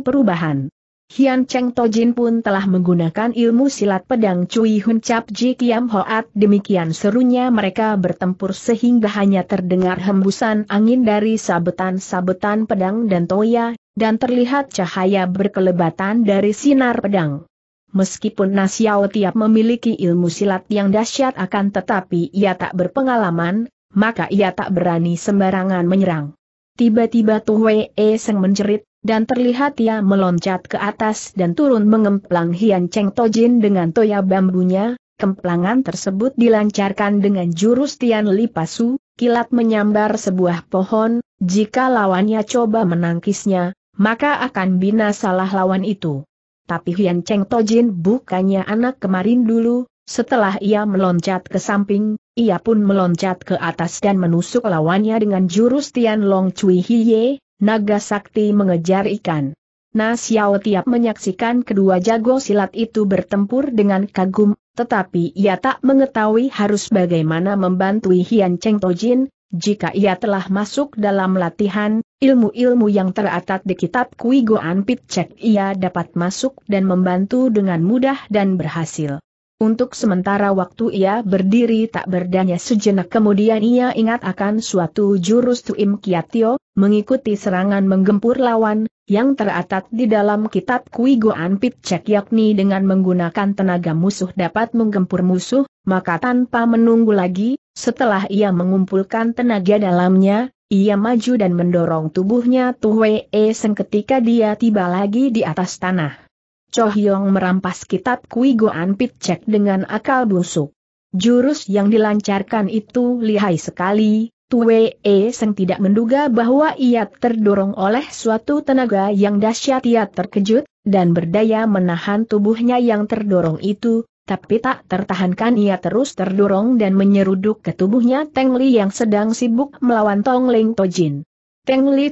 perubahan. Hian Cheng Tojin pun telah menggunakan ilmu silat pedang Cui Hun Cap Ji Kiam Hoat. Demikian serunya mereka bertempur sehingga hanya terdengar hembusan angin dari sabetan-sabetan pedang dan toya, dan terlihat cahaya berkelebatan dari sinar pedang. Meskipun Nasiao tiap memiliki ilmu silat yang dahsyat akan tetapi ia tak berpengalaman, maka ia tak berani sembarangan menyerang. Tiba-tiba Tuwee Seng menjerit, dan terlihat ia meloncat ke atas dan turun mengemplang Hian Cheng Tojin dengan toya bambunya, kemplangan tersebut dilancarkan dengan jurus Tian Li Pasu, kilat menyambar sebuah pohon, jika lawannya coba menangkisnya, maka akan binasalah lawan itu. Tapi Hian Cheng Tojin bukannya anak kemarin dulu, setelah ia meloncat ke samping, ia pun meloncat ke atas dan menusuk lawannya dengan jurus Tian Long Cui Hiye, naga sakti mengejar ikan. Na Xiao tiap menyaksikan kedua jago silat itu bertempur dengan kagum, tetapi ia tak mengetahui harus bagaimana membantu Hian Cheng Tojin, jika ia telah masuk dalam latihan, ilmu-ilmu yang teratat di kitab Kui Goan Pit Cek ia dapat masuk dan membantu dengan mudah dan berhasil. Untuk sementara waktu ia berdiri tak berdaya sejenak kemudian ia ingat akan suatu jurus Tuim Kiatio, mengikuti serangan menggempur lawan, yang teratat di dalam kitab Kui Goan Pitcek yakni dengan menggunakan tenaga musuh dapat menggempur musuh, maka tanpa menunggu lagi, setelah ia mengumpulkan tenaga dalamnya, ia maju dan mendorong tubuhnya Tuwee Seng ketika dia tiba lagi di atas tanah. Chohyong merampas kitab Kui Goan Pitcek dengan akal busuk. Jurus yang dilancarkan itu lihai sekali, Tue E Seng tidak menduga bahwa ia terdorong oleh suatu tenaga yang dahsyat ia terkejut, dan berdaya menahan tubuhnya yang terdorong itu, tapi tak tertahankan ia terus terdorong dan menyeruduk ke tubuhnya Teng Li yang sedang sibuk melawan Tong Ling Tojin. Teng Li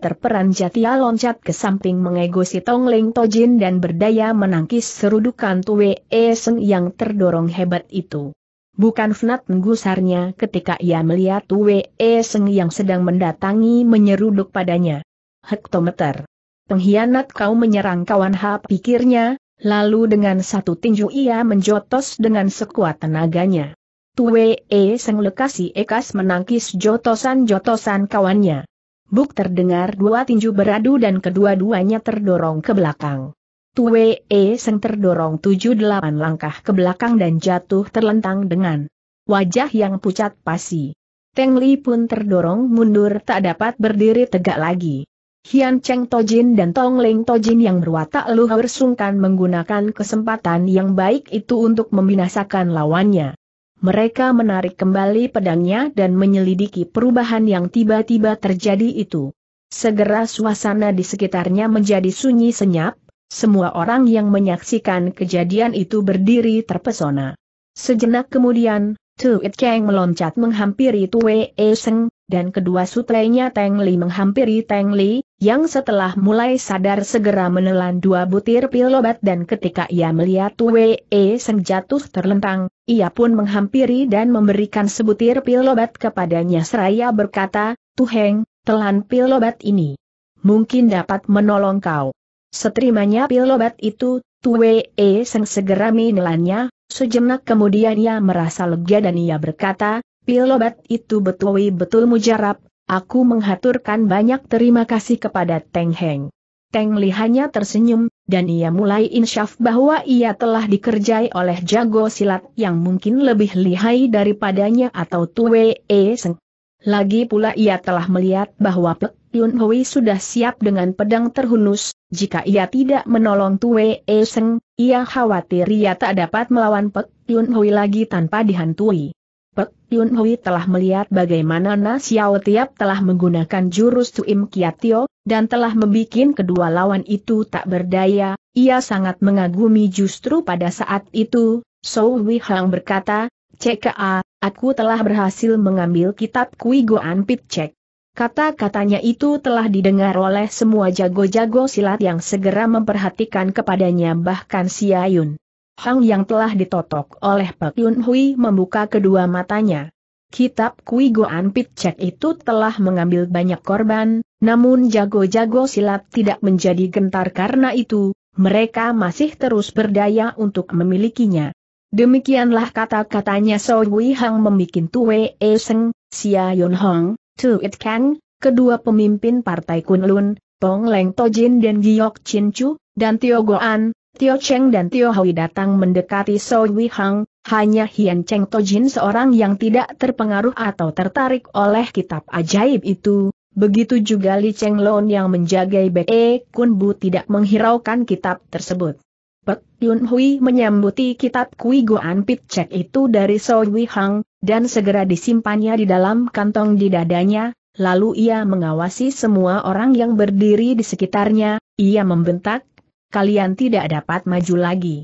jatia loncat ke samping mengegosi Tong Leng Tojin dan berdaya menangkis serudukan Tue E Seng yang terdorong hebat itu. Bukan Fnat menggusarnya ketika ia melihat Tue E Seng yang sedang mendatangi menyeruduk padanya. Hektometer. Pengkhianat kau menyerang kawan ha pikirnya, lalu dengan satu tinju ia menjotos dengan sekuat tenaganya. Tue E Seng lekasi ekas menangkis jotosan-jotosan kawannya. Buk terdengar dua tinju beradu dan kedua-duanya terdorong ke belakang. Tue E Seng terdorong tujuh delapan langkah ke belakang dan jatuh terlentang dengan wajah yang pucat pasi. Teng Li pun terdorong mundur tak dapat berdiri tegak lagi. Hian Cheng Tojin dan Tong Leng Tojin yang berwatak luhur sungkan menggunakan kesempatan yang baik itu untuk membinasakan lawannya mereka menarik kembali pedangnya dan menyelidiki perubahan yang tiba-tiba terjadi itu. Segera suasana di sekitarnya menjadi sunyi senyap, semua orang yang menyaksikan kejadian itu berdiri terpesona. Sejenak kemudian, Tuit Kang meloncat menghampiri Tue E Seng, dan kedua sutrenya Teng Li menghampiri Teng Li, yang setelah mulai sadar segera menelan dua butir pil obat dan ketika ia melihat Wei e Seng jatuh terlentang, ia pun menghampiri dan memberikan sebutir pil obat kepadanya seraya berkata, Tuheng, telan pil obat ini. Mungkin dapat menolong kau. Seterimanya pil obat itu, Wei e Seng segera menelannya, sejenak kemudian ia merasa lega dan ia berkata, pil obat itu betul-betul mujarab, Aku menghaturkan banyak terima kasih kepada Teng Heng. Teng Li hanya tersenyum, dan ia mulai insyaf bahwa ia telah dikerjai oleh jago silat yang mungkin lebih lihai daripadanya atau Tue E Seng. Lagi pula ia telah melihat bahwa Pek Yun Hui sudah siap dengan pedang terhunus, jika ia tidak menolong Tue E Seng, ia khawatir ia tak dapat melawan Pek Yun Hui lagi tanpa dihantui. Pek Yun Hui telah melihat bagaimana Na Xiao Tiap telah menggunakan jurus Tuim Kiatio, dan telah membuat kedua lawan itu tak berdaya, ia sangat mengagumi justru pada saat itu, Sou Hui Hang berkata, CKA, aku telah berhasil mengambil kitab Kui Goan Pit Cek. Kata-katanya itu telah didengar oleh semua jago-jago silat yang segera memperhatikan kepadanya bahkan Yun. Hang yang telah ditotok oleh Pak Yun Hui membuka kedua matanya. Kitab Kui Goan Pit Cek itu telah mengambil banyak korban, namun jago-jago silat tidak menjadi gentar karena itu, mereka masih terus berdaya untuk memilikinya. Demikianlah kata-katanya So Wei Hang membuat Tue E Seng, Xia Yun Hong, Tu It Kang, kedua pemimpin partai Kunlun, Tong Leng Tojin dan Giok Chin Chu, dan Tio Goan, Tio Cheng dan Tio Hui datang mendekati So Wei Hang, hanya Hian Cheng Tojin seorang yang tidak terpengaruh atau tertarik oleh kitab ajaib itu, begitu juga Li Cheng Lon yang menjaga Be e Kun Bu tidak menghiraukan kitab tersebut. Pek Yun Hui menyambuti kitab Kui Goan Pit Cek itu dari So Wei Hang, dan segera disimpannya di dalam kantong di dadanya, lalu ia mengawasi semua orang yang berdiri di sekitarnya, ia membentak, kalian tidak dapat maju lagi.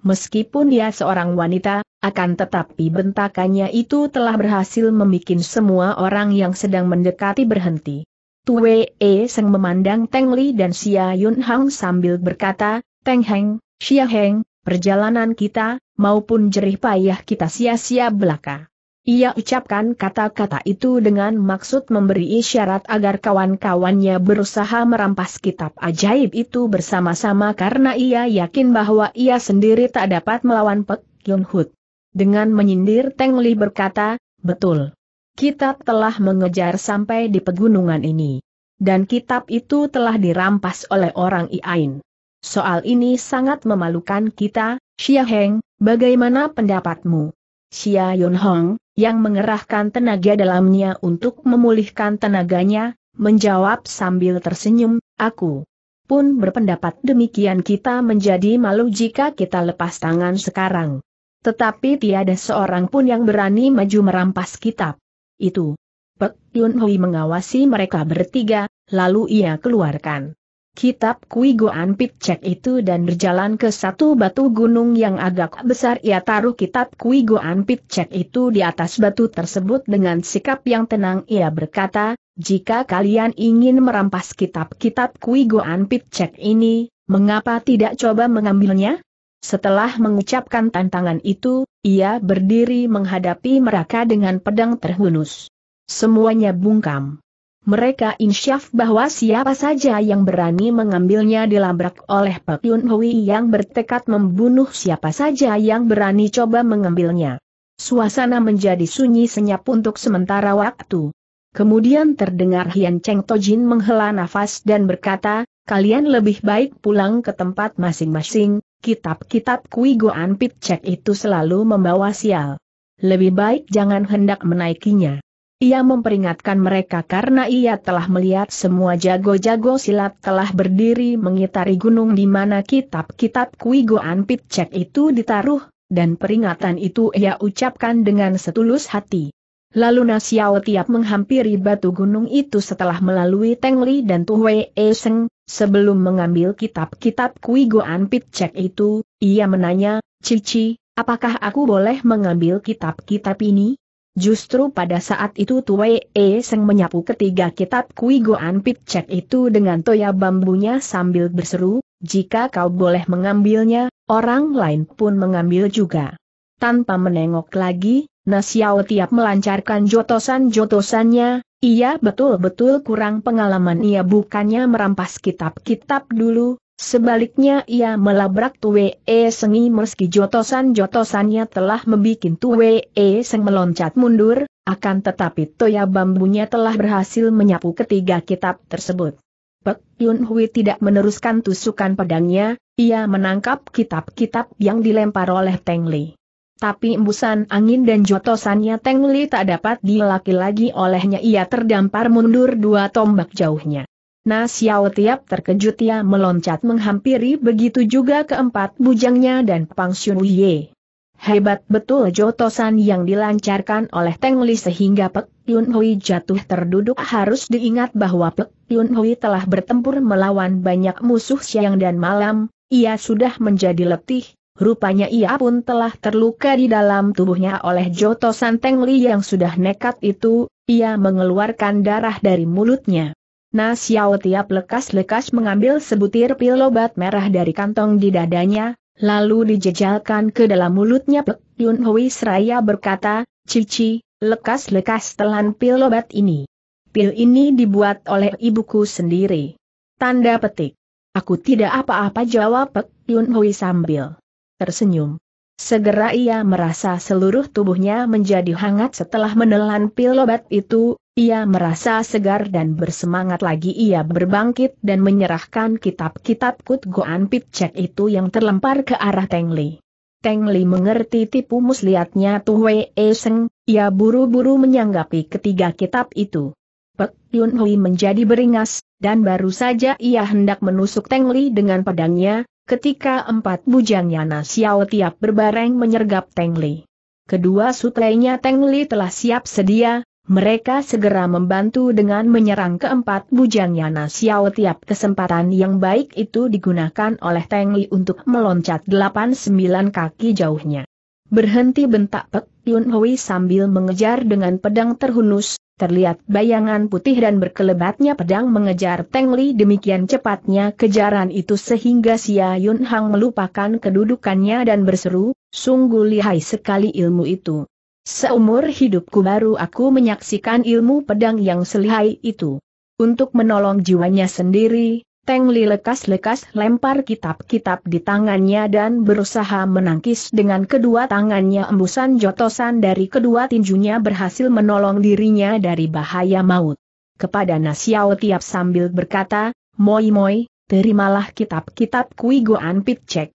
Meskipun dia seorang wanita, akan tetapi bentakannya itu telah berhasil membuat semua orang yang sedang mendekati berhenti. Tue E Seng memandang Teng Li dan Xia Yun Hang sambil berkata, Teng Heng, Xia Heng, perjalanan kita, maupun jerih payah kita sia-sia belaka. Ia ucapkan kata-kata itu dengan maksud memberi isyarat agar kawan-kawannya berusaha merampas kitab ajaib itu bersama-sama karena ia yakin bahwa ia sendiri tak dapat melawan Pek Yun Hud. Dengan menyindir Teng Li berkata, betul. Kita telah mengejar sampai di pegunungan ini. Dan kitab itu telah dirampas oleh orang Iain. Soal ini sangat memalukan kita, Xia Heng, bagaimana pendapatmu? Xia Yun Hong, yang mengerahkan tenaga dalamnya untuk memulihkan tenaganya, menjawab sambil tersenyum, aku pun berpendapat demikian kita menjadi malu jika kita lepas tangan sekarang. Tetapi tiada seorang pun yang berani maju merampas kitab. Itu. Pek Yun Hui mengawasi mereka bertiga, lalu ia keluarkan kitab Kui Goan Picek itu dan berjalan ke satu batu gunung yang agak besar ia taruh kitab Kui Goan Picek itu di atas batu tersebut dengan sikap yang tenang ia berkata, jika kalian ingin merampas kitab-kitab Kui Goan Picek ini, mengapa tidak coba mengambilnya? Setelah mengucapkan tantangan itu, ia berdiri menghadapi mereka dengan pedang terhunus. Semuanya bungkam. Mereka insyaf bahwa siapa saja yang berani mengambilnya dilabrak oleh Pak Yun Hui yang bertekad membunuh siapa saja yang berani coba mengambilnya. Suasana menjadi sunyi senyap untuk sementara waktu. Kemudian terdengar Hian Cheng Tojin menghela nafas dan berkata, kalian lebih baik pulang ke tempat masing-masing, kitab-kitab Kui Goan Pit Cek itu selalu membawa sial. Lebih baik jangan hendak menaikinya. Ia memperingatkan mereka karena ia telah melihat semua jago-jago silat telah berdiri mengitari gunung di mana kitab-kitab Kui Goan Pitcek itu ditaruh, dan peringatan itu ia ucapkan dengan setulus hati. Lalu Nasiao tiap menghampiri batu gunung itu setelah melalui Tengli dan Tuhwe Eseng, sebelum mengambil kitab-kitab Kui Goan Pitcek itu, ia menanya, Cici, apakah aku boleh mengambil kitab-kitab ini? Justru pada saat itu Tue E Seng menyapu ketiga kitab Kui Goan Picek itu dengan toya bambunya sambil berseru, jika kau boleh mengambilnya, orang lain pun mengambil juga. Tanpa menengok lagi, Nasiao tiap melancarkan jotosan-jotosannya, ia betul-betul kurang pengalaman ia bukannya merampas kitab-kitab dulu, Sebaliknya ia melabrak Tue e Sengi meski jotosan-jotosannya telah membuat Tue e Seng meloncat mundur, akan tetapi toya bambunya telah berhasil menyapu ketiga kitab tersebut. Pek Yun Hui tidak meneruskan tusukan pedangnya, ia menangkap kitab-kitab yang dilempar oleh Teng Li. Tapi embusan angin dan jotosannya Teng Li tak dapat dilaki lagi olehnya ia terdampar mundur dua tombak jauhnya. Nah Xiao tiap terkejut ia meloncat menghampiri begitu juga keempat bujangnya dan Pang Xun Ye. Hebat betul jotosan yang dilancarkan oleh Teng Li sehingga Pek Yun Hui jatuh terduduk harus diingat bahwa Pek Yun Hui telah bertempur melawan banyak musuh siang dan malam, ia sudah menjadi letih, rupanya ia pun telah terluka di dalam tubuhnya oleh jotosan Teng Li yang sudah nekat itu, ia mengeluarkan darah dari mulutnya. Xiao tiap lekas-lekas mengambil sebutir pil obat merah dari kantong di dadanya, lalu dijejalkan ke dalam mulutnya Pek Yun Hui seraya berkata, Cici, lekas-lekas telan pil obat ini. Pil ini dibuat oleh ibuku sendiri. Tanda petik. Aku tidak apa-apa jawab Pek Yun Hui sambil tersenyum. Segera ia merasa seluruh tubuhnya menjadi hangat setelah menelan pil obat itu, ia merasa segar dan bersemangat lagi ia berbangkit dan menyerahkan kitab-kitab Kut Goan pit Cek itu yang terlempar ke arah Teng Li. Teng Li mengerti tipu muslihatnya Tuwe E Seng, ia buru-buru menyanggapi ketiga kitab itu. Pek Yun Hui menjadi beringas, dan baru saja ia hendak menusuk Teng Li dengan pedangnya, ketika empat bujangnya Na Xiao tiap berbareng menyergap Teng Li. Kedua sutrainya Teng Li telah siap sedia, mereka segera membantu dengan menyerang keempat bujangnya Nasiao tiap kesempatan yang baik itu digunakan oleh Teng Li untuk meloncat 8-9 kaki jauhnya. Berhenti bentak Pek Yun Hui sambil mengejar dengan pedang terhunus, terlihat bayangan putih dan berkelebatnya pedang mengejar Teng Li demikian cepatnya kejaran itu sehingga Xia Yun Hang melupakan kedudukannya dan berseru, sungguh lihai sekali ilmu itu. Seumur hidupku baru aku menyaksikan ilmu pedang yang selihai itu. Untuk menolong jiwanya sendiri, Teng Li lekas-lekas lempar kitab-kitab di tangannya dan berusaha menangkis dengan kedua tangannya embusan jotosan dari kedua tinjunya berhasil menolong dirinya dari bahaya maut. Kepada Nasiao tiap sambil berkata, Moi Moi, terimalah kitab-kitab Kui Goan Pitcek.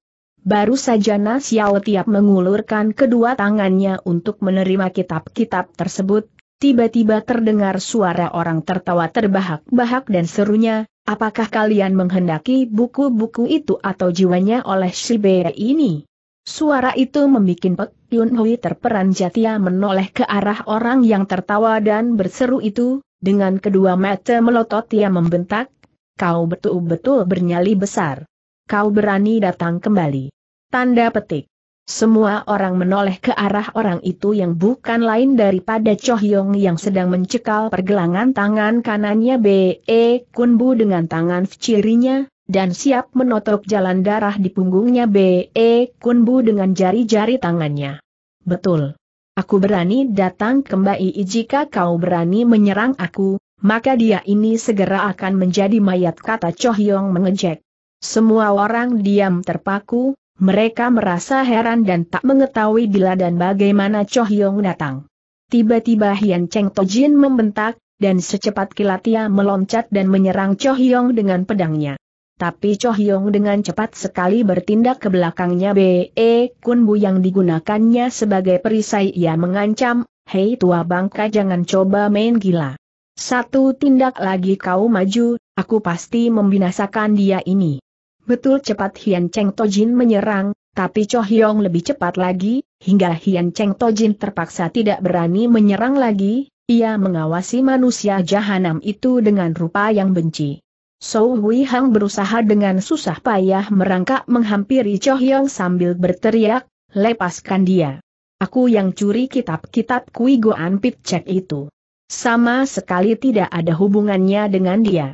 Baru saja Na Tiap mengulurkan kedua tangannya untuk menerima kitab-kitab tersebut, tiba-tiba terdengar suara orang tertawa terbahak-bahak dan serunya, apakah kalian menghendaki buku-buku itu atau jiwanya oleh Shibei ini? Suara itu membuat Pek Yun terperanjat ia menoleh ke arah orang yang tertawa dan berseru itu, dengan kedua mata melotot ia membentak, kau betul-betul bernyali besar. Kau berani datang kembali. Tanda petik. Semua orang menoleh ke arah orang itu yang bukan lain daripada Choh Yong yang sedang mencekal pergelangan tangan kanannya B.E. Kunbu dengan tangan cirinya dan siap menotok jalan darah di punggungnya B.E. Kunbu dengan jari-jari tangannya. Betul. Aku berani datang kembali jika kau berani menyerang aku, maka dia ini segera akan menjadi mayat kata Choh Yong mengejek. Semua orang diam terpaku, mereka merasa heran dan tak mengetahui bila dan bagaimana Choh Yong datang. Tiba-tiba Hian Cheng Tojin membentak, dan secepat kilat ia meloncat dan menyerang Choh Yong dengan pedangnya. Tapi Choh Yong dengan cepat sekali bertindak ke belakangnya B.E. Kun Bu yang digunakannya sebagai perisai ia mengancam, Hei tua bangka jangan coba main gila. Satu tindak lagi kau maju, aku pasti membinasakan dia ini. Betul cepat Hian Cheng Tojin menyerang, tapi Cho Hyong lebih cepat lagi, hingga Hian Cheng Tojin terpaksa tidak berani menyerang lagi, ia mengawasi manusia jahanam itu dengan rupa yang benci. So Hui Hang berusaha dengan susah payah merangkak menghampiri Cho Hyong sambil berteriak, lepaskan dia. Aku yang curi kitab-kitab Kui Goan Pit Cek itu. Sama sekali tidak ada hubungannya dengan dia.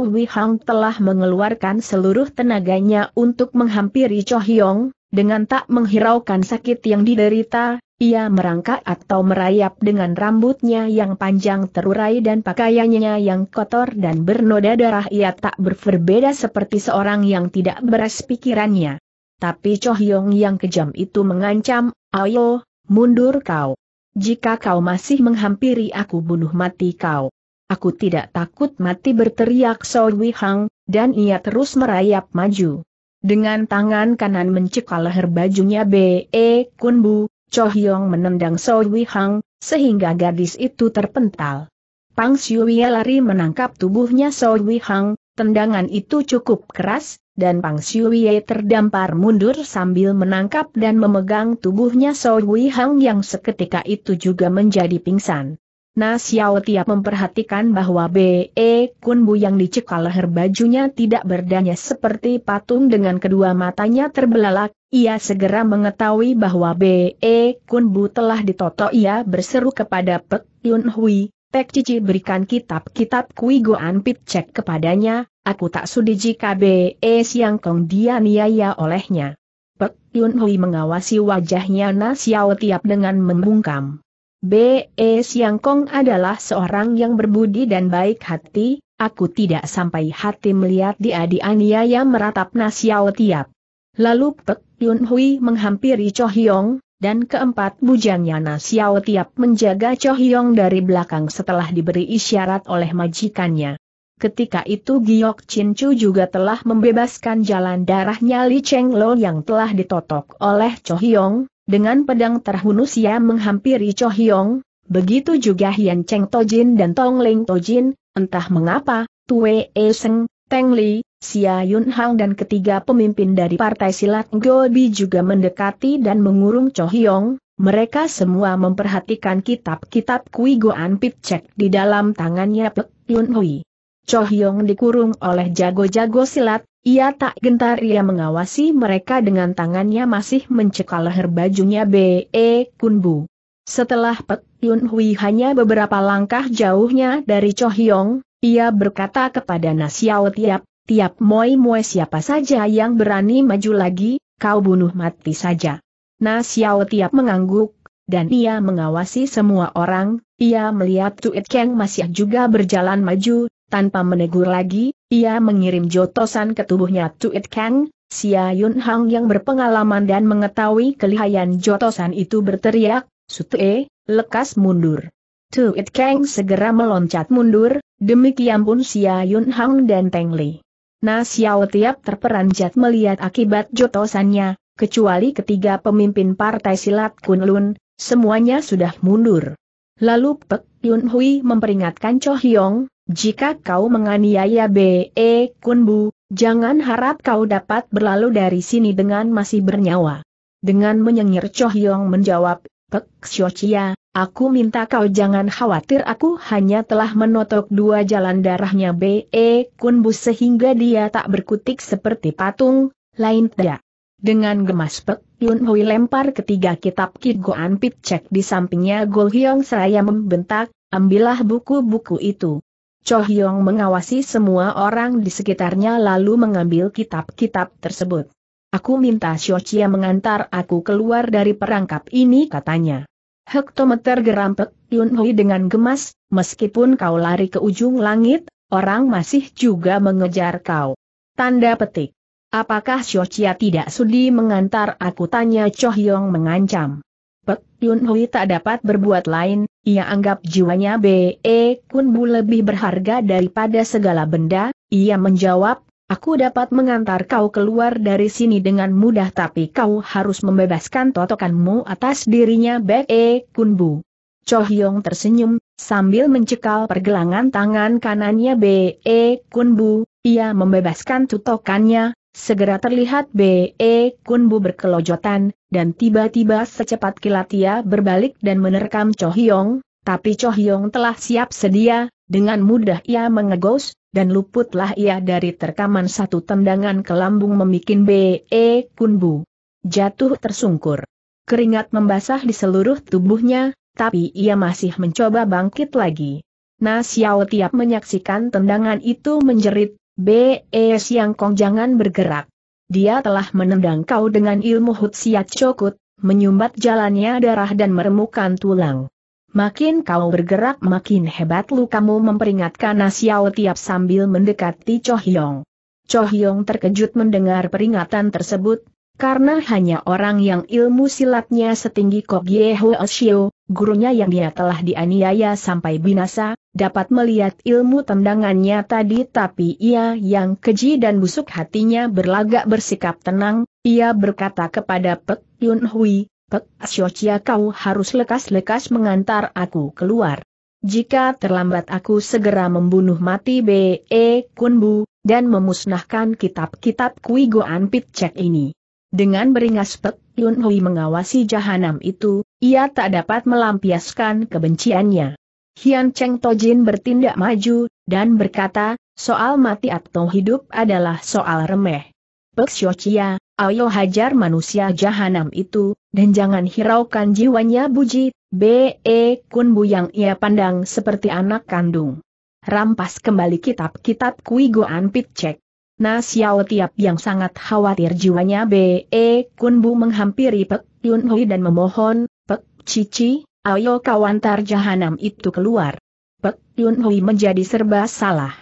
Wei Hang telah mengeluarkan seluruh tenaganya untuk menghampiri Cho Hyong, dengan tak menghiraukan sakit yang diderita, ia merangkak atau merayap dengan rambutnya yang panjang terurai dan pakaiannya yang kotor dan bernoda darah ia tak berbeda seperti seorang yang tidak beres pikirannya. Tapi Cho Hyong yang kejam itu mengancam, ayo, mundur kau. Jika kau masih menghampiri aku bunuh mati kau. Aku tidak takut mati berteriak So Hang, dan ia terus merayap maju. Dengan tangan kanan mencekal leher bajunya B.E. E Kunbu, Cho Hyong menendang So Hang, sehingga gadis itu terpental. Pang Siuye lari menangkap tubuhnya So Hang, tendangan itu cukup keras, dan Pang Siuye terdampar mundur sambil menangkap dan memegang tubuhnya So Hang yang seketika itu juga menjadi pingsan. Nah Xiao Tiap memperhatikan bahwa B.E. Kun Bu yang dicekal leher bajunya tidak berdaya seperti patung dengan kedua matanya terbelalak, ia segera mengetahui bahwa B.E. Kun Bu telah ditoto. ia berseru kepada Pek Yun Hui, Pek Cici berikan kitab-kitab Kui Goan Pit cek kepadanya, aku tak sudi jika B.E. Siang Kong dia niaya olehnya. Pek Yun Hui mengawasi wajahnya Nas Xiao Tiap dengan membungkam. B.E. Siangkong adalah seorang yang berbudi dan baik hati, aku tidak sampai hati melihat dia dianiaya meratap Nasiao Tiap. Lalu Pek Yun Hui menghampiri Cho Hyong, dan keempat bujangnya Nasiao Tiap menjaga Cho Hyong dari belakang setelah diberi isyarat oleh majikannya. Ketika itu Giok Chin Chu juga telah membebaskan jalan darahnya Li Cheng Lo yang telah ditotok oleh Cho Hyong, dengan pedang terhunus ia menghampiri Cho Hyong, begitu juga Hian Cheng Tojin dan Tong Ling Tojin, entah mengapa, Tue E Seng, Teng Li, Xia Yun Hang dan ketiga pemimpin dari Partai Silat Gobi juga mendekati dan mengurung Cho Hyong, mereka semua memperhatikan kitab-kitab Kui Goan Cek di dalam tangannya Pek Yun Hui. Cho Hyong dikurung oleh jago-jago silat, ia tak gentar ia mengawasi mereka dengan tangannya masih mencekal leher bajunya B.E. Kunbu. Setelah Pek Yun Hui hanya beberapa langkah jauhnya dari Cho Hyong, ia berkata kepada Nasiao Tiap, Tiap Moi Moi siapa saja yang berani maju lagi, kau bunuh mati saja. Nasiao Tiap mengangguk, dan ia mengawasi semua orang, ia melihat Tuit Keng masih juga berjalan maju, tanpa menegur lagi, ia mengirim jotosan ke tubuhnya Tuit Kang, Sia Yun Hang yang berpengalaman dan mengetahui kelihayan jotosan itu berteriak, Sutee, lekas mundur. Tuit Kang segera meloncat mundur, demikian pun Sia Yun Hang dan Teng Li. Nah Xiao tiap terperanjat melihat akibat jotosannya, kecuali ketiga pemimpin partai silat Kunlun, semuanya sudah mundur. Lalu Pek Yun Hui memperingatkan Cho Hyong, jika kau menganiaya B.E. Kunbu, jangan harap kau dapat berlalu dari sini dengan masih bernyawa. Dengan menyengir Cho Hyong menjawab, Pek Xiochia, aku minta kau jangan khawatir aku hanya telah menotok dua jalan darahnya B.E. Kunbu sehingga dia tak berkutik seperti patung, lain tidak. Dengan gemas Pek Yun Hui lempar ketiga kitab Kit Pit Cek di sampingnya Gol Hyong seraya membentak, ambillah buku-buku itu. Cho Hyong mengawasi semua orang di sekitarnya lalu mengambil kitab-kitab tersebut. Aku minta Chia mengantar aku keluar dari perangkap ini katanya. Hektometer gerampek Yun Hui dengan gemas, meskipun kau lari ke ujung langit, orang masih juga mengejar kau. Tanda petik. Apakah Chia tidak sudi mengantar aku tanya Cho Hyong mengancam. Pek Yun Hui tak dapat berbuat lain, ia anggap jiwanya B.E. Kun Bu lebih berharga daripada segala benda, ia menjawab, aku dapat mengantar kau keluar dari sini dengan mudah tapi kau harus membebaskan totokanmu atas dirinya B.E. Kun Bu. Cho Hyong tersenyum, sambil mencekal pergelangan tangan kanannya B.E. Kun Bu, ia membebaskan totokannya, Segera terlihat B.E. Kunbu berkelojotan, dan tiba-tiba secepat kilat ia berbalik dan menerkam Cho Hyong, tapi Cho Hyong telah siap sedia, dengan mudah ia mengegos, dan luputlah ia dari terkaman satu tendangan ke lambung memikin B.E. Kunbu. Jatuh tersungkur. Keringat membasah di seluruh tubuhnya, tapi ia masih mencoba bangkit lagi. Nah Xiao Tiap menyaksikan tendangan itu menjerit, B B.E. Kong jangan bergerak. Dia telah menendang kau dengan ilmu hutsiat Siat Cokut, menyumbat jalannya darah dan meremukan tulang. Makin kau bergerak makin hebat lu kamu memperingatkan Nasiao tiap sambil mendekati Cho Hyong. Cho Hyong terkejut mendengar peringatan tersebut, karena hanya orang yang ilmu silatnya setinggi Kok Yeho Shio, gurunya yang dia telah dianiaya sampai binasa, dapat melihat ilmu tendangannya tadi tapi ia yang keji dan busuk hatinya berlagak bersikap tenang, ia berkata kepada Pek Yun Hui, Pek ya kau harus lekas-lekas mengantar aku keluar. Jika terlambat aku segera membunuh mati B.E. E Kunbu, dan memusnahkan kitab-kitab Kui Goan Cek ini. Dengan beringas Pek Yun Hui mengawasi jahanam itu, ia tak dapat melampiaskan kebenciannya. Hian Cheng Tojin bertindak maju, dan berkata, soal mati atau hidup adalah soal remeh. Pek Xiochia, ayo hajar manusia jahanam itu, dan jangan hiraukan jiwanya buji, B.E. Kun Bu yang ia pandang seperti anak kandung. Rampas kembali kitab-kitab Kui Goan Pitcek. Nah Xiao Tiap yang sangat khawatir jiwanya B.E. E Kunbu menghampiri Pek Yun Hui dan memohon, Pek Cici, ayo kau antar jahanam itu keluar. Pek Yun Hui menjadi serba salah.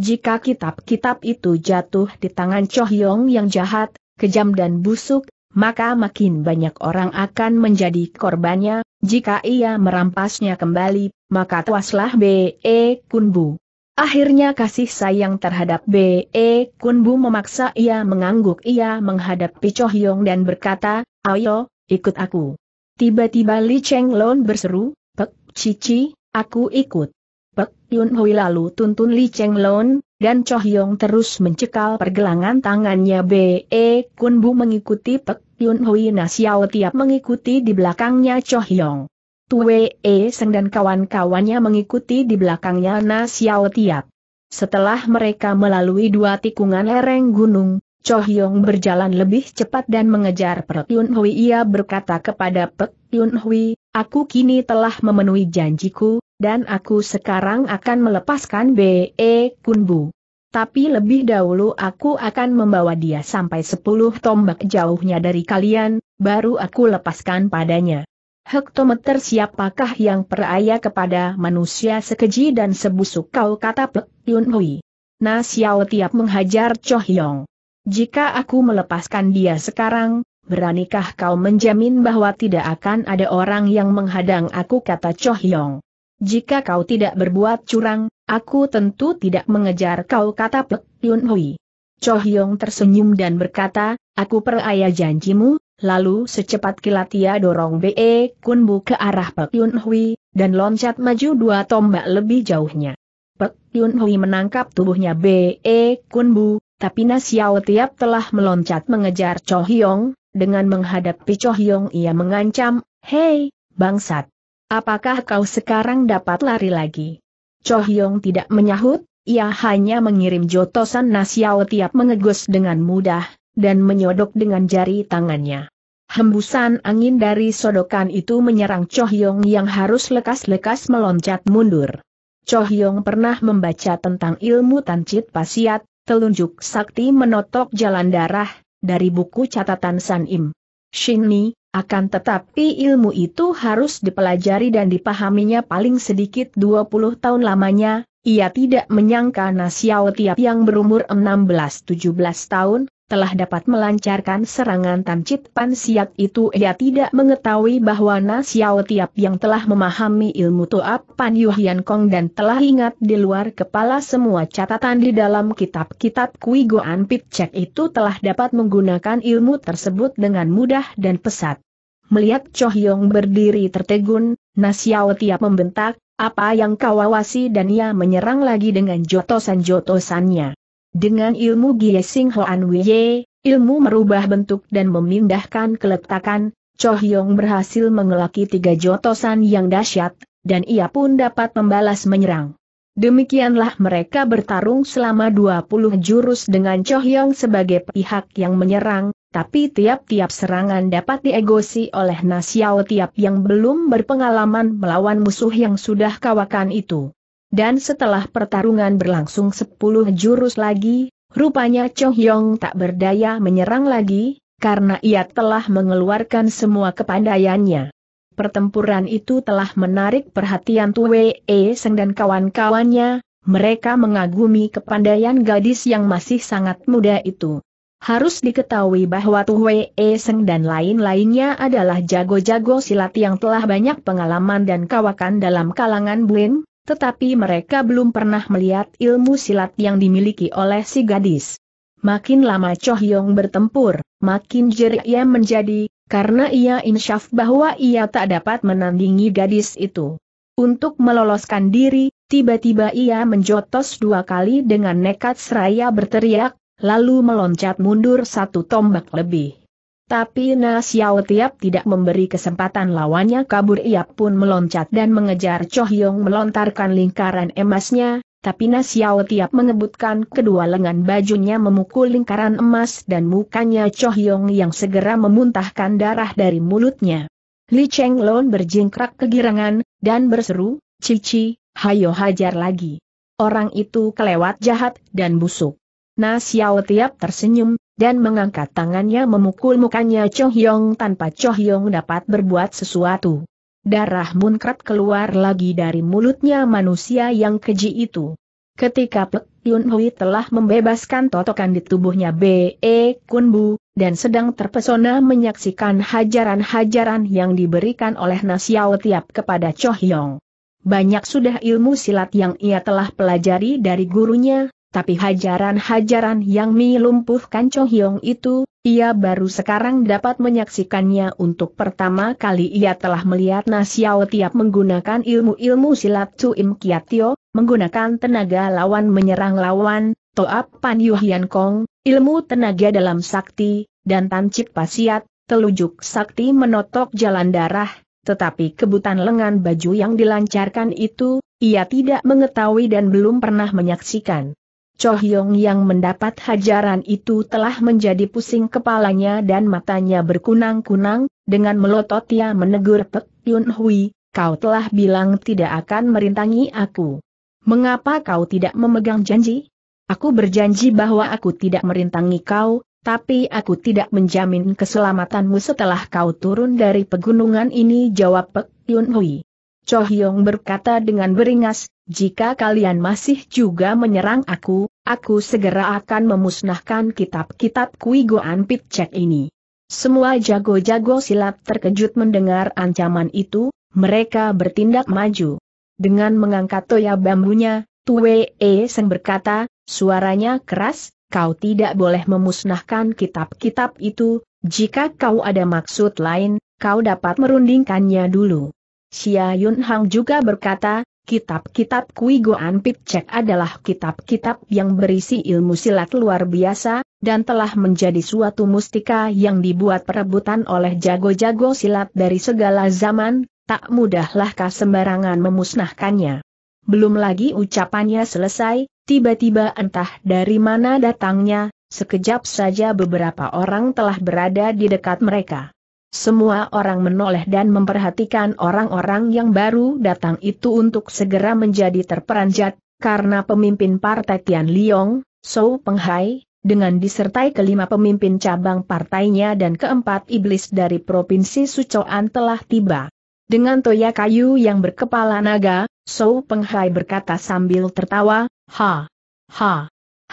Jika kitab-kitab itu jatuh di tangan Choh Yong yang jahat, kejam dan busuk, maka makin banyak orang akan menjadi korbannya, jika ia merampasnya kembali, maka tuaslah B.E. E Kunbu. Akhirnya kasih sayang terhadap B.E. Kunbu memaksa ia mengangguk ia menghadapi Cho Hyong dan berkata, ayo, ikut aku. Tiba-tiba Li Cheng Lon berseru, Pek, Cici, aku ikut. Pek Yun Hui lalu tuntun Li Cheng Lon, dan Cho Hyong terus mencekal pergelangan tangannya B.E. Kunbu mengikuti Pek Yun Hui Nasiao tiap mengikuti di belakangnya Cho Hyong. Tue E Seng dan kawan-kawannya mengikuti di belakangnya Na Xiao Tiap. Setelah mereka melalui dua tikungan lereng gunung, Cho Hyong berjalan lebih cepat dan mengejar Pek Yun Hui. Ia berkata kepada Pek Yun Hui, aku kini telah memenuhi janjiku, dan aku sekarang akan melepaskan B.E. E Kunbu. Tapi lebih dahulu aku akan membawa dia sampai sepuluh tombak jauhnya dari kalian, baru aku lepaskan padanya. Hektometer siapakah yang peraya kepada manusia sekeji dan sebusuk kau kata Pek Yun Hui. Na Xiao tiap menghajar Cho Hyong. Jika aku melepaskan dia sekarang, beranikah kau menjamin bahwa tidak akan ada orang yang menghadang aku kata Cho Hyong. Jika kau tidak berbuat curang, aku tentu tidak mengejar kau kata Pek Yun Hui. Cho Hyong tersenyum dan berkata, aku peraya janjimu, Lalu secepat kilat ia dorong Be Kunbu ke arah Pek Yun Hui, dan loncat maju dua tombak lebih jauhnya. Pek Yun Hui menangkap tubuhnya Be Kunbu, tapi Nasiao tiap telah meloncat mengejar Cho Hyong, dengan menghadapi Cho Hyong ia mengancam, Hei, bangsat! Apakah kau sekarang dapat lari lagi? Cho Hyong tidak menyahut, ia hanya mengirim jotosan Nasiao tiap mengegus dengan mudah, dan menyodok dengan jari tangannya. Hembusan angin dari sodokan itu menyerang Chohyong yang harus lekas-lekas meloncat mundur. Chohyong pernah membaca tentang ilmu tancit pasiat, telunjuk sakti menotok jalan darah, dari buku catatan San Im. Shinni, akan tetapi ilmu itu harus dipelajari dan dipahaminya paling sedikit 20 tahun lamanya, ia tidak menyangka Nasiao Tiap yang berumur 16-17 tahun, telah dapat melancarkan serangan Tamcit Pan Siak itu ia tidak mengetahui bahwa Na Tiap yang telah memahami ilmu Toap Pan Yuhian Kong dan telah ingat di luar kepala semua catatan di dalam kitab-kitab Kui Goan Pitcek itu telah dapat menggunakan ilmu tersebut dengan mudah dan pesat. Melihat Cho Hyong berdiri tertegun, Na Tiap membentak, apa yang kau awasi dan ia menyerang lagi dengan jotosan-jotosannya. Dengan ilmu Giesing Hoan Wei, ilmu merubah bentuk dan memindahkan keletakan, Cho Hyong berhasil mengelaki tiga jotosan yang dahsyat, dan ia pun dapat membalas menyerang. Demikianlah mereka bertarung selama 20 jurus dengan Cho Hyong sebagai pihak yang menyerang, tapi tiap-tiap serangan dapat diegosi oleh Nasiao tiap yang belum berpengalaman melawan musuh yang sudah kawakan itu. Dan setelah pertarungan berlangsung sepuluh jurus lagi, rupanya Cho Hyong tak berdaya menyerang lagi, karena ia telah mengeluarkan semua kepandaiannya. Pertempuran itu telah menarik perhatian Wei E Seng dan kawan-kawannya, mereka mengagumi kepandaian gadis yang masih sangat muda itu. Harus diketahui bahwa Wei E Seng dan lain-lainnya adalah jago-jago silat yang telah banyak pengalaman dan kawakan dalam kalangan Buin, tetapi mereka belum pernah melihat ilmu silat yang dimiliki oleh si gadis. Makin lama Cho Yong bertempur, makin jerik ia menjadi, karena ia insyaf bahwa ia tak dapat menandingi gadis itu. Untuk meloloskan diri, tiba-tiba ia menjotos dua kali dengan nekat seraya berteriak, lalu meloncat mundur satu tombak lebih. Tapi Na Xiao Tiap tidak memberi kesempatan lawannya kabur ia pun meloncat dan mengejar Cho Hyong melontarkan lingkaran emasnya, tapi Na Xiao Tiap mengebutkan kedua lengan bajunya memukul lingkaran emas dan mukanya Cho Hyong yang segera memuntahkan darah dari mulutnya. Li Cheng Lon berjingkrak kegirangan, dan berseru, Cici, hayo hajar lagi. Orang itu kelewat jahat dan busuk. Na Xiao Tiap tersenyum, dan mengangkat tangannya memukul mukanya Cho Hyong tanpa Cho Hyong dapat berbuat sesuatu. Darah munkrat keluar lagi dari mulutnya manusia yang keji itu. Ketika Pek Yun Hui telah membebaskan totokan di tubuhnya B.E. E Kun Bu dan sedang terpesona menyaksikan hajaran-hajaran yang diberikan oleh Nasiao tiap kepada Cho Hyong. Banyak sudah ilmu silat yang ia telah pelajari dari gurunya, tapi hajaran-hajaran yang melumpuhkan Cho Hyong itu, ia baru sekarang dapat menyaksikannya untuk pertama kali ia telah melihat Nasiao tiap menggunakan ilmu-ilmu silat Im Kiatio, menggunakan tenaga lawan menyerang lawan, Toap Pan Yuhian Kong, ilmu tenaga dalam sakti, dan tancip pasiat, telujuk sakti menotok jalan darah, tetapi kebutan lengan baju yang dilancarkan itu, ia tidak mengetahui dan belum pernah menyaksikan. Cho Hyong yang mendapat hajaran itu telah menjadi pusing kepalanya dan matanya berkunang-kunang, dengan melotot ia menegur Pek Yun Hui, kau telah bilang tidak akan merintangi aku. Mengapa kau tidak memegang janji? Aku berjanji bahwa aku tidak merintangi kau, tapi aku tidak menjamin keselamatanmu setelah kau turun dari pegunungan ini jawab Pek Yun Hui. Cho Hyong berkata dengan beringas, jika kalian masih juga menyerang aku, aku segera akan memusnahkan kitab-kitab Kui Goan ini. Semua jago-jago silat terkejut mendengar ancaman itu, mereka bertindak maju. Dengan mengangkat toya bambunya, Tue E Seng berkata, suaranya keras, kau tidak boleh memusnahkan kitab-kitab itu, jika kau ada maksud lain, kau dapat merundingkannya dulu. Xia Yun Hang juga berkata, Kitab-kitab Kui Goan Pitcek adalah kitab-kitab yang berisi ilmu silat luar biasa, dan telah menjadi suatu mustika yang dibuat perebutan oleh jago-jago silat dari segala zaman, tak mudahlah kah sembarangan memusnahkannya. Belum lagi ucapannya selesai, tiba-tiba entah dari mana datangnya, sekejap saja beberapa orang telah berada di dekat mereka. Semua orang menoleh dan memperhatikan orang-orang yang baru datang itu untuk segera menjadi terperanjat, karena pemimpin partai Tian Liong, Sou Penghai, dengan disertai kelima pemimpin cabang partainya dan keempat iblis dari Provinsi Sucoan telah tiba. Dengan toya kayu yang berkepala naga, Sou Penghai berkata sambil tertawa, Ha! Ha!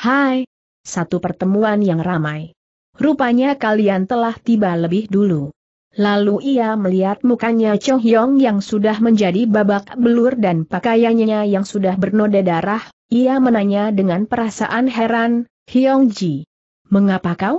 Hai! Satu pertemuan yang ramai. Rupanya kalian telah tiba lebih dulu. Lalu ia melihat mukanya Cho Hyong yang sudah menjadi babak belur dan pakaiannya yang sudah bernoda darah, ia menanya dengan perasaan heran, Hyong Ji, mengapa kau?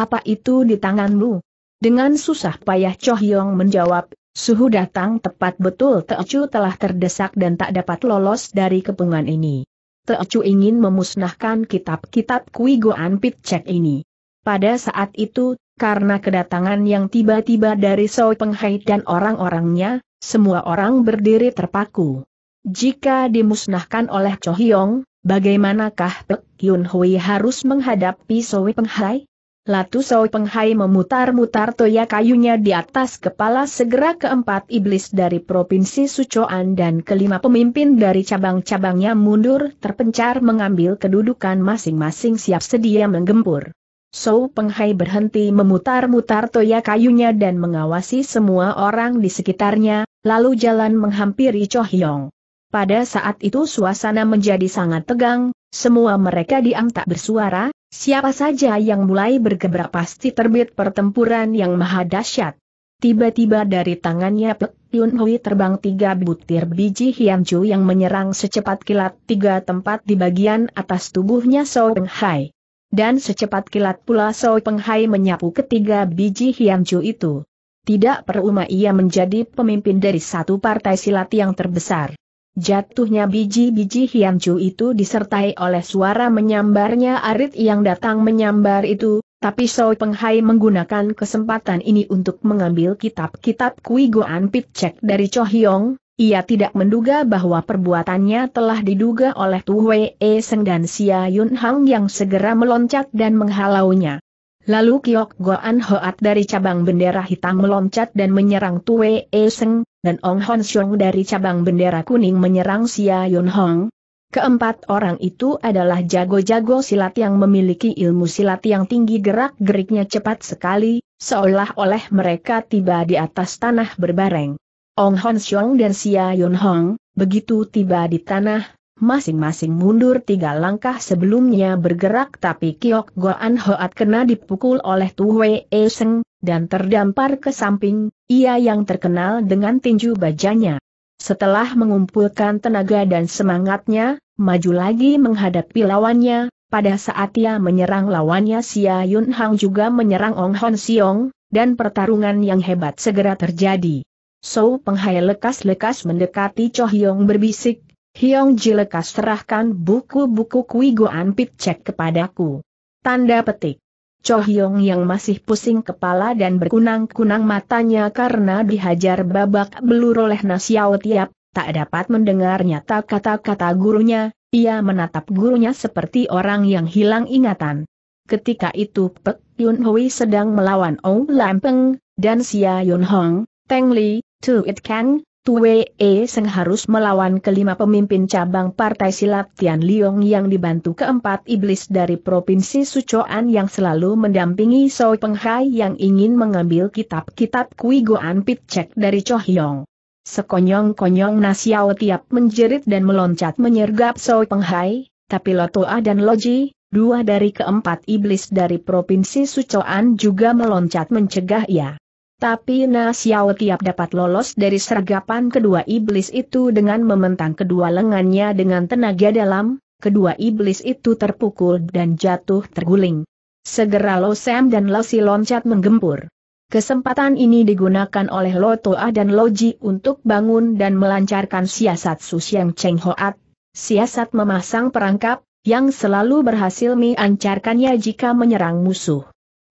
Apa itu di tanganmu? Dengan susah payah Cho Hyong menjawab, suhu datang tepat betul Teochu telah terdesak dan tak dapat lolos dari kepungan ini. Teochu ingin memusnahkan kitab-kitab Kui Goan Pit Cek ini. Pada saat itu karena kedatangan yang tiba-tiba dari Sao Penghai dan orang-orangnya, semua orang berdiri terpaku. Jika dimusnahkan oleh Cho Hyong, bagaimanakah Pek Yun Hui harus menghadapi Sao Penghai? Latu Sao Penghai memutar-mutar toya kayunya di atas kepala segera keempat iblis dari Provinsi Sucoan dan kelima pemimpin dari cabang-cabangnya mundur terpencar mengambil kedudukan masing-masing siap sedia menggempur. Peng Penghai berhenti memutar-mutar toya kayunya dan mengawasi semua orang di sekitarnya, lalu jalan menghampiri Cho Hyong. Pada saat itu suasana menjadi sangat tegang, semua mereka diam tak bersuara, siapa saja yang mulai bergebrak pasti terbit pertempuran yang maha dahsyat. Tiba-tiba dari tangannya Pek Yun Hui terbang tiga butir biji hianju yang menyerang secepat kilat tiga tempat di bagian atas tubuhnya Peng Penghai. Dan secepat kilat pula Soi Penghai menyapu ketiga biji Hiamcu itu. Tidak peruma ia menjadi pemimpin dari satu partai silat yang terbesar. Jatuhnya biji-biji Hiamcu itu disertai oleh suara menyambarnya Arit yang datang menyambar itu, tapi Soi Penghai menggunakan kesempatan ini untuk mengambil kitab-kitab Kui Goan Chek dari Cho Hyong. Ia tidak menduga bahwa perbuatannya telah diduga oleh Tu Wei e Seng dan Xia Yun Hang yang segera meloncat dan menghalaunya. Lalu Kiok Goan Hoat dari cabang bendera hitam meloncat dan menyerang Tu Wei e Seng, dan Ong Hon Xiong dari cabang bendera kuning menyerang Xia Yun Hong. Keempat orang itu adalah jago-jago silat yang memiliki ilmu silat yang tinggi gerak-geriknya cepat sekali, seolah-olah mereka tiba di atas tanah berbareng. Ong Hon Xiong dan Xia Yun Hong, begitu tiba di tanah, masing-masing mundur tiga langkah sebelumnya bergerak tapi Kiok Goan Hoat kena dipukul oleh Tu Wei e Seng, dan terdampar ke samping, ia yang terkenal dengan tinju bajanya. Setelah mengumpulkan tenaga dan semangatnya, maju lagi menghadapi lawannya, pada saat ia menyerang lawannya Xia Yun Hong juga menyerang Ong Hon Siong, dan pertarungan yang hebat segera terjadi. So Penghai lekas-lekas mendekati Cho Hyong berbisik, Hyong Ji lekas serahkan buku-buku Kui Goan pit Cek kepadaku. Tanda petik. Cho Hyong yang masih pusing kepala dan berkunang-kunang matanya karena dihajar babak belur oleh Nasiao Tiap, tak dapat mendengar nyata kata-kata gurunya, ia menatap gurunya seperti orang yang hilang ingatan. Ketika itu Pek Yun Hui sedang melawan Ong Lampeng, dan Xia Yun Hong, Teng Li, To It Can, we E Seng harus melawan kelima pemimpin cabang Partai Silat Tian Liong yang dibantu keempat iblis dari Provinsi Sucoan yang selalu mendampingi Soi Penghai yang ingin mengambil kitab-kitab Kui Goan Cek dari Hyong. Sekonyong-konyong Nasiao tiap menjerit dan meloncat menyergap Soi Penghai, tapi Lotoa dan Loji, dua dari keempat iblis dari Provinsi Sucoan juga meloncat mencegah ia. Tapi Nasiao tiap dapat lolos dari sergapan kedua iblis itu dengan mementang kedua lengannya dengan tenaga dalam, kedua iblis itu terpukul dan jatuh terguling. Segera Lo Sam dan Lo Si loncat menggempur. Kesempatan ini digunakan oleh Lo Toa dan Lo Ji untuk bangun dan melancarkan siasat Susiang Cheng Hoat, siasat memasang perangkap, yang selalu berhasil mengancarkannya jika menyerang musuh.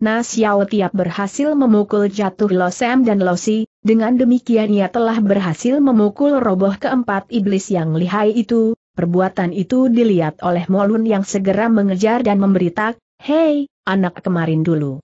Na Xiao Tiap berhasil memukul jatuh Lo Sam dan Lo Si, dengan demikian ia telah berhasil memukul roboh keempat iblis yang lihai itu, perbuatan itu dilihat oleh Molun yang segera mengejar dan memberitak, Hei, anak kemarin dulu.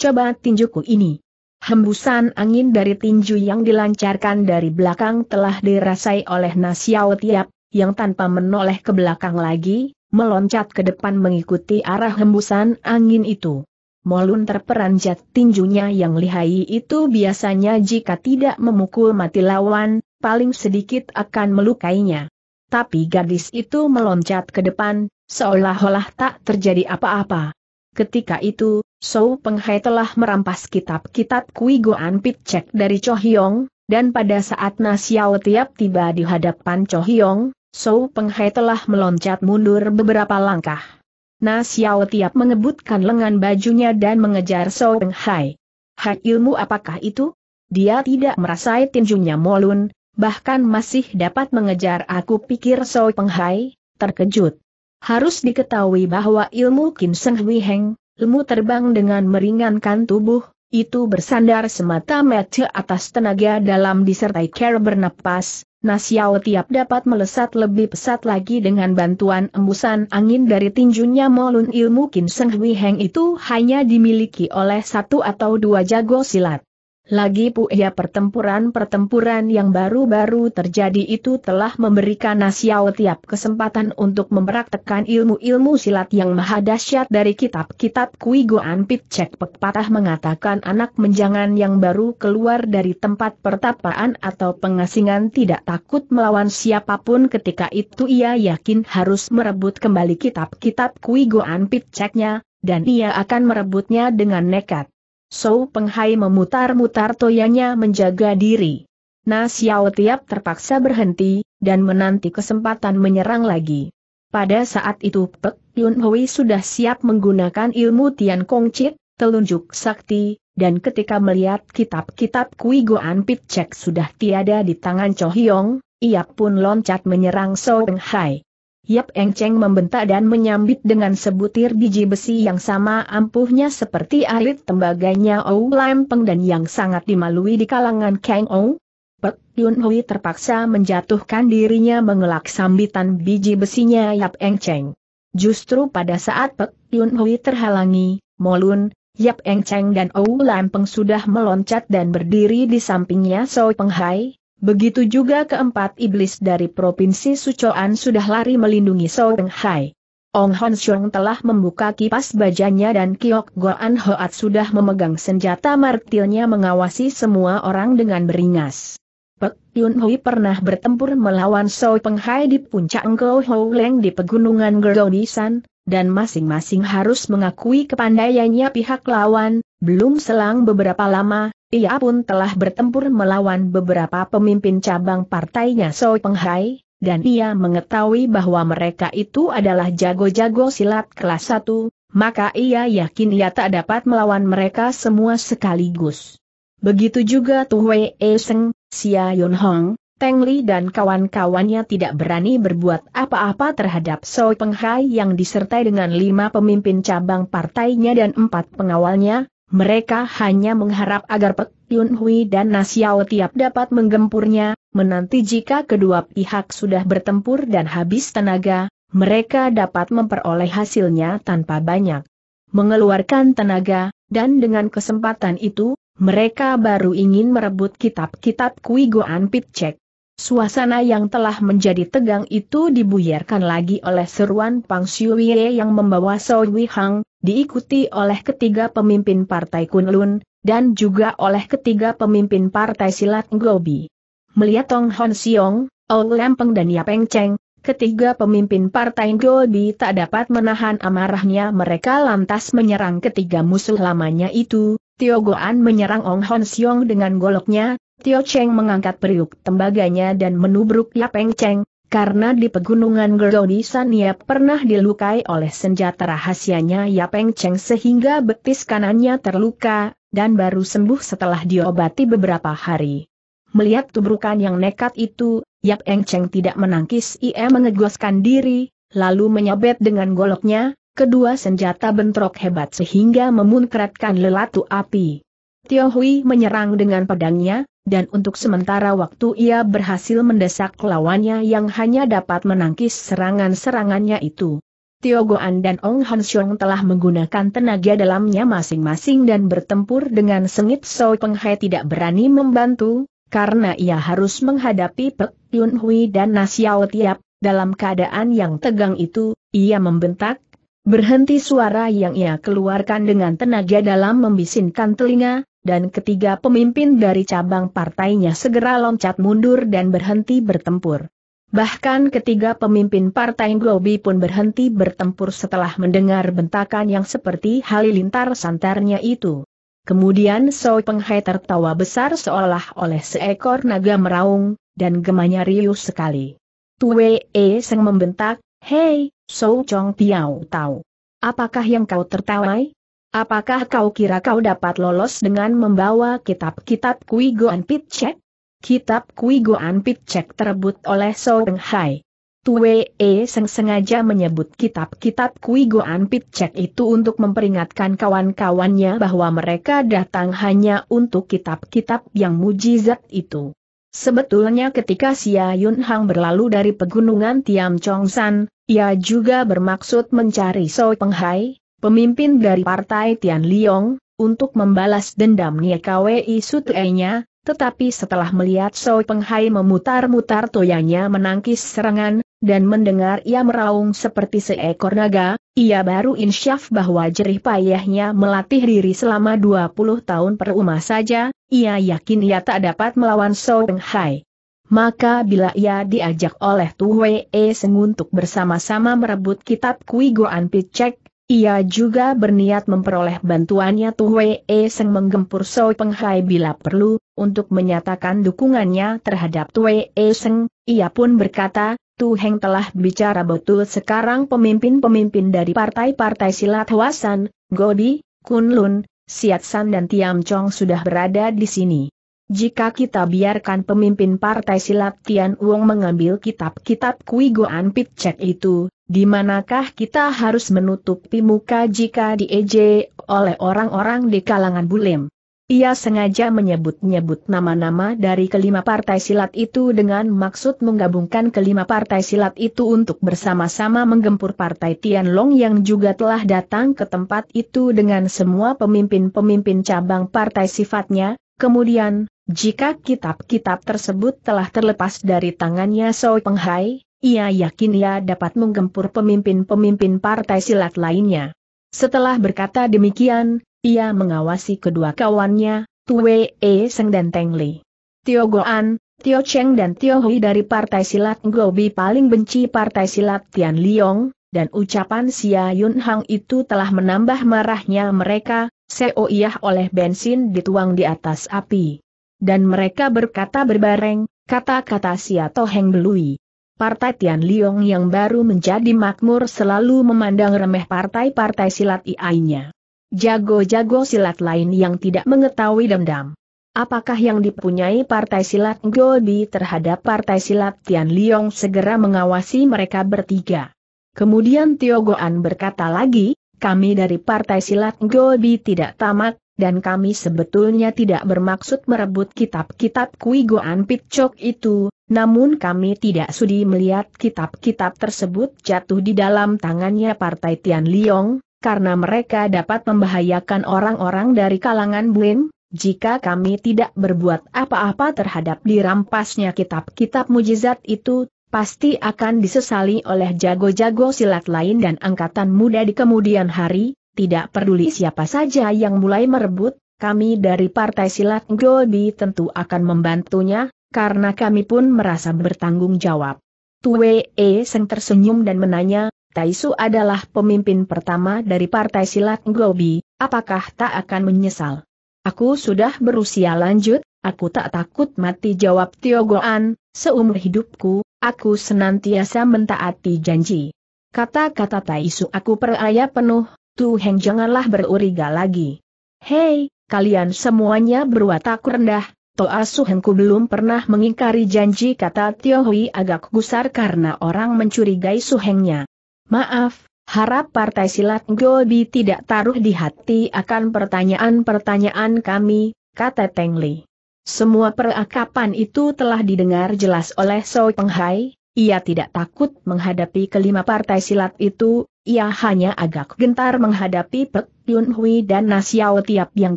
Coba tinjuku ini. Hembusan angin dari tinju yang dilancarkan dari belakang telah dirasai oleh Nasiao Tiap, yang tanpa menoleh ke belakang lagi, meloncat ke depan mengikuti arah hembusan angin itu. Molun terperanjat tinjunya yang lihai itu biasanya jika tidak memukul mati lawan, paling sedikit akan melukainya. Tapi gadis itu meloncat ke depan, seolah-olah tak terjadi apa-apa. Ketika itu, Sou Penghai telah merampas kitab-kitab Kui Goan pit Cek dari Cho Hyong, dan pada saat Nasiao tiap tiba di hadapan Cho Hyong, Sou Penghai telah meloncat mundur beberapa langkah. Na Xiao Tiap mengebutkan lengan bajunya dan mengejar So Peng Hai. Hak ilmu apakah itu? Dia tidak merasai tinjunya Molun, bahkan masih dapat mengejar aku pikir So Peng Hai, terkejut. Harus diketahui bahwa ilmu Kim Seng Hui Heng, ilmu terbang dengan meringankan tubuh, itu bersandar semata-mata atas tenaga dalam disertai care bernapas, Nasiao Tiap dapat melesat lebih pesat lagi dengan bantuan embusan angin dari tinjunya Molun ilmu Kim Hui Heng itu hanya dimiliki oleh satu atau dua jago silat. Lagi puya pertempuran-pertempuran yang baru-baru terjadi itu telah memberikan Nasiao tiap kesempatan untuk mempraktekkan ilmu-ilmu silat yang maha dahsyat dari kitab-kitab Kui Goan Pitcek Pekpatah mengatakan anak menjangan yang baru keluar dari tempat pertapaan atau pengasingan tidak takut melawan siapapun ketika itu ia yakin harus merebut kembali kitab-kitab Kui Goan Pitceknya, dan ia akan merebutnya dengan nekat. Sou Penghai memutar-mutar toyanya menjaga diri. Na Xiao Tiap terpaksa berhenti, dan menanti kesempatan menyerang lagi. Pada saat itu Pek Yun Hui sudah siap menggunakan ilmu Tian Kong Chit, telunjuk sakti, dan ketika melihat kitab-kitab Kui Goan Pit Cek sudah tiada di tangan Cho Hyong, ia pun loncat menyerang Sou Penghai. Yap Eng Cheng membentak dan menyambit dengan sebutir biji besi yang sama ampuhnya seperti arit tembaganya Ou Lam Peng dan yang sangat dimalui di kalangan Kang Ou. Pek Yun Hui terpaksa menjatuhkan dirinya mengelak sambitan biji besinya Yap Eng Cheng. Justru pada saat Pek Yun Hui terhalangi, Molun, Yap Eng Cheng dan Ou Lam Peng sudah meloncat dan berdiri di sampingnya Soi Hai. Begitu juga keempat iblis dari Provinsi Sucoan sudah lari melindungi Song Hai. Ong Hon Xiong telah membuka kipas bajanya dan Kiok Goan Hoat sudah memegang senjata martilnya mengawasi semua orang dengan beringas. Pek Yun Hui pernah bertempur melawan Peng Hai di puncak Ngkou Hou Leng di pegunungan Gerdonisan, dan masing-masing harus mengakui kepandaiannya pihak lawan, belum selang beberapa lama, ia pun telah bertempur melawan beberapa pemimpin cabang partainya So Penghai, dan ia mengetahui bahwa mereka itu adalah jago-jago silat kelas 1, maka ia yakin ia tak dapat melawan mereka semua sekaligus. Begitu juga Wei, E Seng, Xia Yun Hong, Teng Li dan kawan-kawannya tidak berani berbuat apa-apa terhadap So Penghai yang disertai dengan lima pemimpin cabang partainya dan empat pengawalnya, mereka hanya mengharap agar Pek Yun Hui dan Nasiao Tiap dapat menggempurnya, menanti jika kedua pihak sudah bertempur dan habis tenaga, mereka dapat memperoleh hasilnya tanpa banyak mengeluarkan tenaga, dan dengan kesempatan itu, mereka baru ingin merebut kitab-kitab Kui Goan Pitcek. Suasana yang telah menjadi tegang itu dibuyarkan lagi oleh seruan Pang Siuye yang membawa Soi Hang, diikuti oleh ketiga pemimpin partai Kunlun, dan juga oleh ketiga pemimpin partai silat Gobi. Melihat Tong Hon Siong, Ou Lempeng dan Yapeng Cheng, ketiga pemimpin partai Gobi tak dapat menahan amarahnya mereka lantas menyerang ketiga musuh lamanya itu, Tio Goan menyerang Ong Hon Siong dengan goloknya, Tio Cheng mengangkat periuk tembaganya dan menubruk Yapeng Cheng, karena di pegunungan Gerodisan ia pernah dilukai oleh senjata rahasianya Yapeng Cheng sehingga betis kanannya terluka, dan baru sembuh setelah diobati beberapa hari. Melihat tubrukan yang nekat itu, Yapeng Cheng tidak menangkis ia mengegoskan diri, lalu menyabet dengan goloknya, kedua senjata bentrok hebat sehingga memunkratkan lelatu api. Tio menyerang dengan pedangnya, dan untuk sementara waktu ia berhasil mendesak lawannya yang hanya dapat menangkis serangan-serangannya itu. Tiagoan dan Ong Han Xiong telah menggunakan tenaga dalamnya masing-masing dan bertempur dengan sengit So Peng Hai tidak berani membantu, karena ia harus menghadapi Pek Yun Hui dan Nasiao Tiap, dalam keadaan yang tegang itu, ia membentak, berhenti suara yang ia keluarkan dengan tenaga dalam membisinkan telinga, dan ketiga pemimpin dari cabang partainya segera loncat mundur dan berhenti bertempur. Bahkan ketiga pemimpin partai Globi pun berhenti bertempur setelah mendengar bentakan yang seperti halilintar santarnya itu. Kemudian Soi Penghai tertawa besar seolah oleh seekor naga meraung, dan gemanya riuh sekali. Tue E Seng membentak, Hei, So Chong Piao tahu. Apakah yang kau tertawai? Apakah kau kira kau dapat lolos dengan membawa kitab-kitab Kui Goan Kitab Kui Goan Pitcek terebut oleh So Peng Hai. Tue E Seng sengaja menyebut kitab-kitab Kui Goan itu untuk memperingatkan kawan-kawannya bahwa mereka datang hanya untuk kitab-kitab yang mujizat itu. Sebetulnya ketika Xia Yun Hang berlalu dari pegunungan Tiam Chong San, ia juga bermaksud mencari So Peng Hai, pemimpin dari partai Tian Liong, untuk membalas dendam Nie Kwei Sutuenya, tetapi setelah melihat So Penghai memutar-mutar toyanya menangkis serangan, dan mendengar ia meraung seperti seekor naga, ia baru insyaf bahwa jerih payahnya melatih diri selama 20 tahun perumah saja, ia yakin ia tak dapat melawan So Penghai. Maka bila ia diajak oleh Wei e Seng untuk bersama-sama merebut kitab Kui Goan Picek, ia juga berniat memperoleh bantuannya Tuwe E Seng menggempur Soi Penghai bila perlu, untuk menyatakan dukungannya terhadap Tuwe E Seng, ia pun berkata, Heng telah bicara betul sekarang pemimpin-pemimpin dari partai-partai silat Hwasan, Godi, Kunlun, San dan Tiam Chong sudah berada di sini. Jika kita biarkan pemimpin partai silat Tian Wong mengambil kitab-kitab Kui Goan pit Pitcek itu, di manakah kita harus menutupi muka jika dieje oleh orang-orang di kalangan Bulim? Ia sengaja menyebut-nyebut nama-nama dari kelima partai silat itu dengan maksud menggabungkan kelima partai silat itu untuk bersama-sama menggempur partai Tian Long yang juga telah datang ke tempat itu dengan semua pemimpin-pemimpin cabang partai sifatnya, Kemudian, jika kitab-kitab tersebut telah terlepas dari tangannya Soi Penghai, ia yakin ia dapat menggempur pemimpin-pemimpin partai silat lainnya. Setelah berkata demikian, ia mengawasi kedua kawannya, Tue E Seng dan Teng Li. Tio Goan, Tio Cheng dan Tio Hui dari partai silat Gobi paling benci partai silat Tian Liong, dan ucapan Sia Yun Hang itu telah menambah marahnya mereka, seoiyah oleh bensin dituang di atas api. Dan mereka berkata berbareng, kata-kata Sia Heng Belui. Partai Tian Liong yang baru menjadi makmur selalu memandang remeh partai-partai silat iainya. Jago-jago silat lain yang tidak mengetahui dendam. Apakah yang dipunyai partai silat Gobi terhadap partai silat Tian Liong segera mengawasi mereka bertiga. Kemudian Tio berkata lagi, kami dari partai silat Gobi tidak tamak, dan kami sebetulnya tidak bermaksud merebut kitab-kitab Kui Goan Pitcok itu, namun kami tidak sudi melihat kitab-kitab tersebut jatuh di dalam tangannya Partai Tian Liong, karena mereka dapat membahayakan orang-orang dari kalangan Buin, jika kami tidak berbuat apa-apa terhadap dirampasnya kitab-kitab mujizat itu, pasti akan disesali oleh jago-jago silat lain dan angkatan muda di kemudian hari, tidak peduli siapa saja yang mulai merebut, kami dari Partai Silat Ngolbi tentu akan membantunya, karena kami pun merasa bertanggung jawab. Tue E Seng tersenyum dan menanya, Taisu adalah pemimpin pertama dari Partai Silat Gobi. apakah tak akan menyesal? Aku sudah berusia lanjut, aku tak takut mati jawab Tio Goan, seumur hidupku, aku senantiasa mentaati janji. Kata-kata Taisu aku peraya penuh, Tu Heng janganlah beruriga lagi. Hei, kalian semuanya berwatak rendah, Toa Suhengku belum pernah mengingkari janji kata Tio Hui agak gusar karena orang mencurigai Suhengnya. Maaf, harap Partai Silat Gobi tidak taruh di hati akan pertanyaan-pertanyaan kami, kata Teng Li. Semua perakapan itu telah didengar jelas oleh So Penghai, ia tidak takut menghadapi kelima partai silat itu, ia hanya agak gentar menghadapi Pek Yun Hui dan Nasiao Tiap yang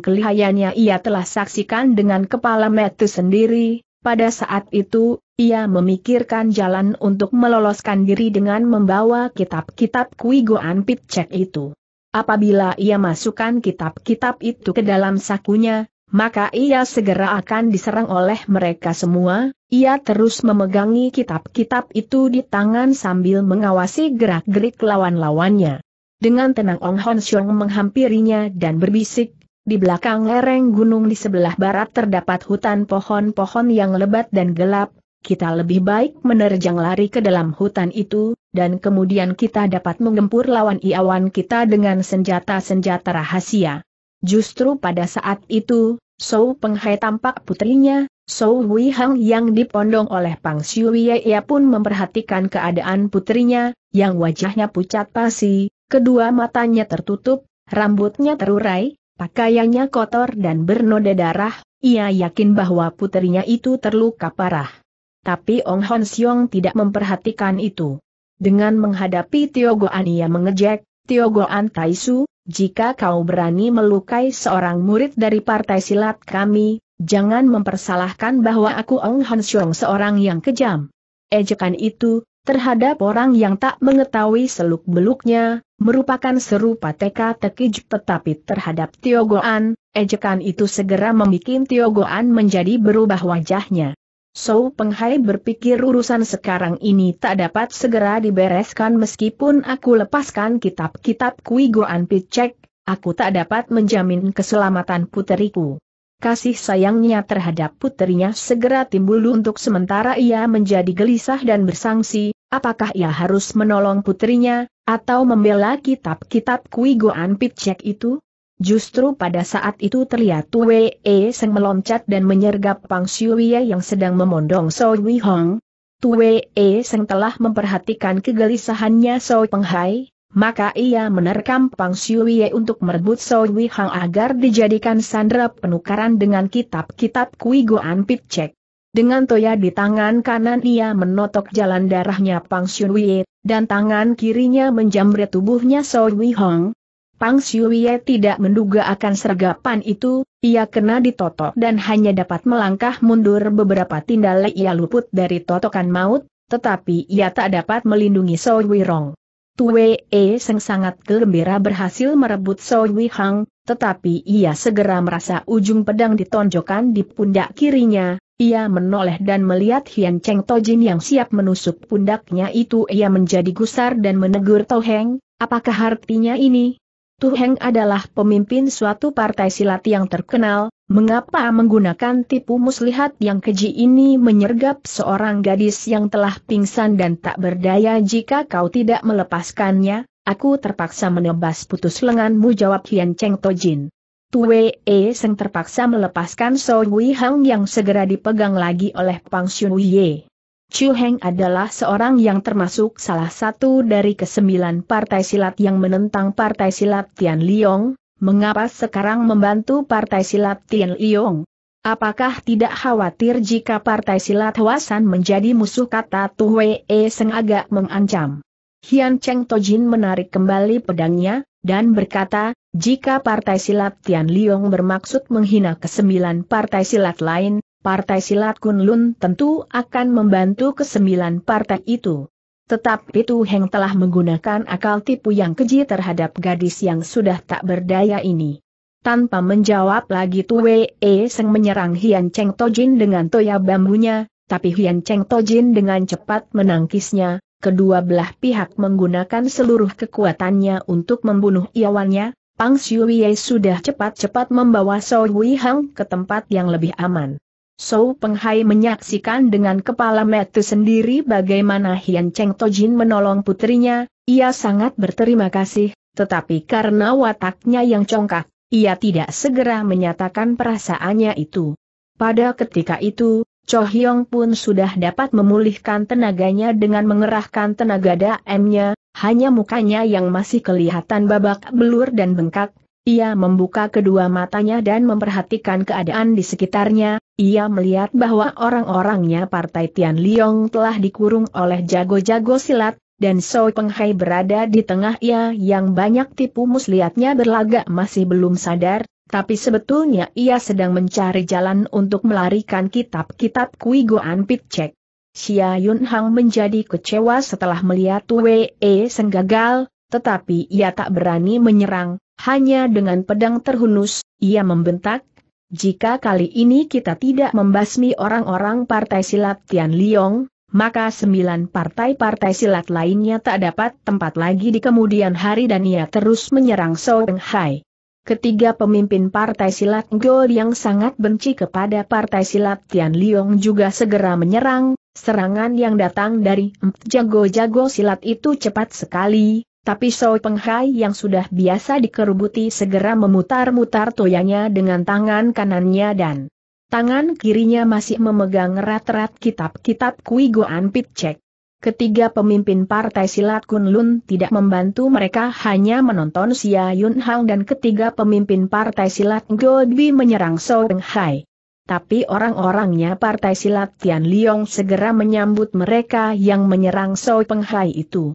kelihayanya ia telah saksikan dengan kepala metu sendiri. Pada saat itu, ia memikirkan jalan untuk meloloskan diri dengan membawa kitab-kitab Kui Goan Pit Cek itu. Apabila ia masukkan kitab-kitab itu ke dalam sakunya, maka ia segera akan diserang oleh mereka semua, ia terus memegangi kitab-kitab itu di tangan sambil mengawasi gerak-gerik lawan-lawannya. Dengan tenang Ong Hon Xiong menghampirinya dan berbisik, di belakang lereng gunung di sebelah barat terdapat hutan pohon-pohon yang lebat dan gelap, kita lebih baik menerjang lari ke dalam hutan itu, dan kemudian kita dapat menggempur lawan iawan kita dengan senjata-senjata rahasia. Justru pada saat itu, Sou Penghai tampak putrinya, Sou Hui Hang yang dipondong oleh Pang Siuye ia pun memperhatikan keadaan putrinya, yang wajahnya pucat pasi, kedua matanya tertutup, rambutnya terurai, pakaiannya kotor dan bernoda darah, ia yakin bahwa putrinya itu terluka parah. Tapi Ong Hon Siong tidak memperhatikan itu. Dengan menghadapi Tio Goan ia mengejek, Tio Goan Taisu, jika kau berani melukai seorang murid dari partai silat kami, jangan mempersalahkan bahwa aku Ong Han Xiong seorang yang kejam. Ejekan itu, terhadap orang yang tak mengetahui seluk-beluknya, merupakan serupa teka-teki tetapi terhadap Goan, ejekan itu segera membuat Goan menjadi berubah wajahnya. So Penghai berpikir urusan sekarang ini tak dapat segera dibereskan meskipun aku lepaskan kitab-kitab Kui Goan Picek, aku tak dapat menjamin keselamatan puteriku. Kasih sayangnya terhadap puterinya segera timbul untuk sementara ia menjadi gelisah dan bersangsi, apakah ia harus menolong puterinya, atau membela kitab-kitab Kui Goan Picek itu? Justru pada saat itu terlihat Wei e Seng meloncat dan menyergap Pang Xiuye yang sedang memondong So Wei Hong. Tue e Seng telah memperhatikan kegelisahannya So Penghai, maka ia menerkam Pang Xiuye untuk merebut So Wei Hong agar dijadikan sandera penukaran dengan kitab-kitab Kui Goan Cek. Dengan toya di tangan kanan ia menotok jalan darahnya Pang Xiuye, dan tangan kirinya menjamret tubuhnya So Wei Hong, Pang Xiuye tidak menduga akan sergapan itu, ia kena ditotok dan hanya dapat melangkah mundur beberapa tindale ia luput dari totokan maut, tetapi ia tak dapat melindungi Soi Wirong. Tue E Seng sangat gembira berhasil merebut Soi Hang, tetapi ia segera merasa ujung pedang ditonjokkan di pundak kirinya, ia menoleh dan melihat Hian Cheng Tojin yang siap menusuk pundaknya itu ia menjadi gusar dan menegur Toheng, apakah artinya ini? Tu Heng adalah pemimpin suatu partai silat yang terkenal, mengapa menggunakan tipu muslihat yang keji ini menyergap seorang gadis yang telah pingsan dan tak berdaya jika kau tidak melepaskannya? Aku terpaksa menebas putus lenganmu jawab Hian Cheng Tojin. Tue E Seng terpaksa melepaskan So Wei Hang yang segera dipegang lagi oleh Pang Xun Ye. Chu Heng adalah seorang yang termasuk salah satu dari kesembilan partai silat yang menentang partai silat Tian Liong, mengapa sekarang membantu partai silat Tian Liong? Apakah tidak khawatir jika partai silat Huasan menjadi musuh kata Tu Wei Seng agak mengancam? Hian Cheng Tojin menarik kembali pedangnya, dan berkata, jika partai silat Tian Liong bermaksud menghina kesembilan partai silat lain, Partai Silat Kunlun tentu akan membantu kesembilan partai itu. Tetapi Tu Heng telah menggunakan akal tipu yang keji terhadap gadis yang sudah tak berdaya ini. Tanpa menjawab lagi Tu Wei Seng menyerang Hian Cheng Tojin dengan toya bambunya, tapi Hian Cheng Tojin dengan cepat menangkisnya, kedua belah pihak menggunakan seluruh kekuatannya untuk membunuh iawannya, Pang Siu Wei sudah cepat-cepat membawa So Wei Hang ke tempat yang lebih aman. Sou Penghai menyaksikan dengan kepala metu sendiri bagaimana Hian Cheng Tojin menolong putrinya, ia sangat berterima kasih, tetapi karena wataknya yang congkak, ia tidak segera menyatakan perasaannya itu. Pada ketika itu, Cho Hyong pun sudah dapat memulihkan tenaganya dengan mengerahkan tenaga daemnya, hanya mukanya yang masih kelihatan babak belur dan bengkak, ia membuka kedua matanya dan memperhatikan keadaan di sekitarnya, ia melihat bahwa orang-orangnya Partai Tian Liong telah dikurung oleh jago-jago silat, dan So Penghai berada di tengah ia yang banyak tipu muslihatnya berlagak masih belum sadar, tapi sebetulnya ia sedang mencari jalan untuk melarikan kitab-kitab Kui Goan Pitcek. Xia Yun Hang menjadi kecewa setelah melihat Wei e Seng gagal, tetapi ia tak berani menyerang, hanya dengan pedang terhunus, ia membentak, jika kali ini kita tidak membasmi orang-orang partai silat Tian Liong, maka sembilan partai-partai silat lainnya tak dapat tempat lagi di kemudian hari dan ia terus menyerang Soeng Hai. Ketiga pemimpin partai silat Gol yang sangat benci kepada partai silat Tian Liong juga segera menyerang, serangan yang datang dari jago-jago silat itu cepat sekali, tapi Soi Penghai yang sudah biasa dikerubuti segera memutar-mutar toyanya dengan tangan kanannya dan tangan kirinya masih memegang erat-erat kitab-kitab Kui Goan Pitcek. Ketiga pemimpin partai silat Kunlun tidak membantu mereka hanya menonton Xia Yun Hang dan ketiga pemimpin partai silat Godwi menyerang Soi Penghai. Tapi orang-orangnya partai silat Tian Liong segera menyambut mereka yang menyerang Soi Penghai itu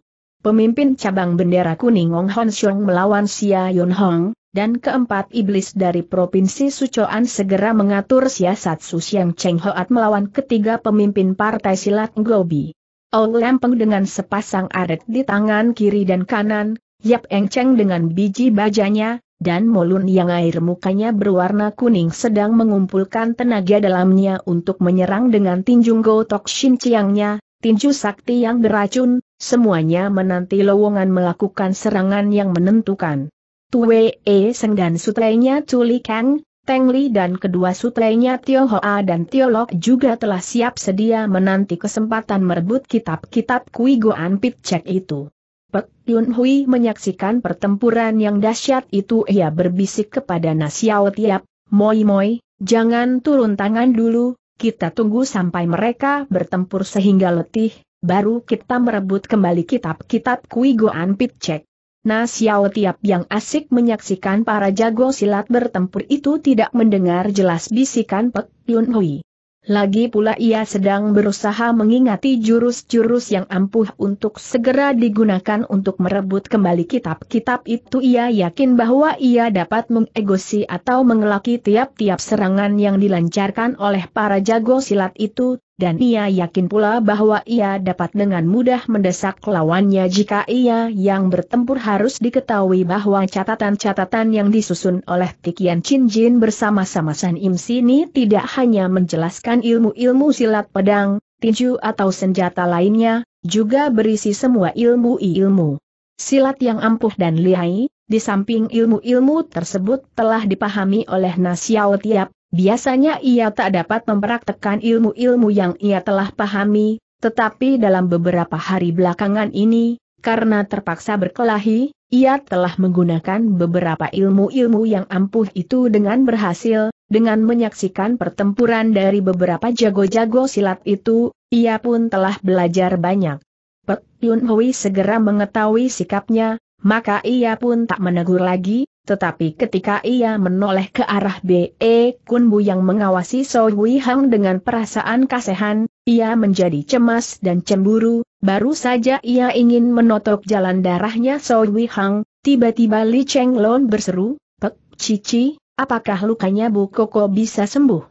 pemimpin cabang bendera kuning Ong Hon Xiong melawan Xia Yun Hong, dan keempat iblis dari Provinsi Sucoan segera mengatur siasat Su Xiang Cheng Hoat melawan ketiga pemimpin partai silat Globi. Ong Lempeng dengan sepasang aret di tangan kiri dan kanan, Yap Eng Cheng dengan biji bajanya, dan Molun yang air mukanya berwarna kuning sedang mengumpulkan tenaga dalamnya untuk menyerang dengan tinjung go tok Shin Chiangnya, tinju sakti yang beracun, semuanya menanti lowongan melakukan serangan yang menentukan. Tue E Seng dan sutrenya Tuli Kang, Teng Li dan kedua sutrenya Tio Hoa dan Tio Lok juga telah siap sedia menanti kesempatan merebut kitab-kitab Kui Goan Pit Cek itu. Pek Yun Hui menyaksikan pertempuran yang dahsyat itu ia berbisik kepada Nasiao Tiap, Moi Moi, jangan turun tangan dulu, kita tunggu sampai mereka bertempur sehingga letih, baru kita merebut kembali kitab-kitab Kui Goan Pitcek. Nah Xiao Tiap yang asik menyaksikan para jago silat bertempur itu tidak mendengar jelas bisikan Pek Yun Hui. Lagi pula ia sedang berusaha mengingati jurus-jurus yang ampuh untuk segera digunakan untuk merebut kembali kitab-kitab itu ia yakin bahwa ia dapat mengegosi atau mengelaki tiap-tiap serangan yang dilancarkan oleh para jago silat itu, dan ia yakin pula bahwa ia dapat dengan mudah mendesak lawannya jika ia yang bertempur harus diketahui bahwa catatan-catatan yang disusun oleh Tikian Chin Jin bersama-sama San Im Sini tidak hanya menjelaskan ilmu-ilmu silat pedang, tinju atau senjata lainnya, juga berisi semua ilmu-ilmu silat yang ampuh dan lihai, di samping ilmu-ilmu tersebut telah dipahami oleh Nasiao Tiap, Biasanya ia tak dapat mempraktekkan ilmu-ilmu yang ia telah pahami, tetapi dalam beberapa hari belakangan ini, karena terpaksa berkelahi, ia telah menggunakan beberapa ilmu-ilmu yang ampuh itu dengan berhasil, dengan menyaksikan pertempuran dari beberapa jago-jago silat itu, ia pun telah belajar banyak. Pek Yun Hui segera mengetahui sikapnya, maka ia pun tak menegur lagi, tetapi ketika ia menoleh ke arah B.E. Kunbu yang mengawasi So Hui Hang dengan perasaan kasehan, ia menjadi cemas dan cemburu, baru saja ia ingin menotok jalan darahnya So Hui Hang, tiba-tiba Li Cheng Long berseru, Pek, Cici, apakah lukanya Bu Koko bisa sembuh?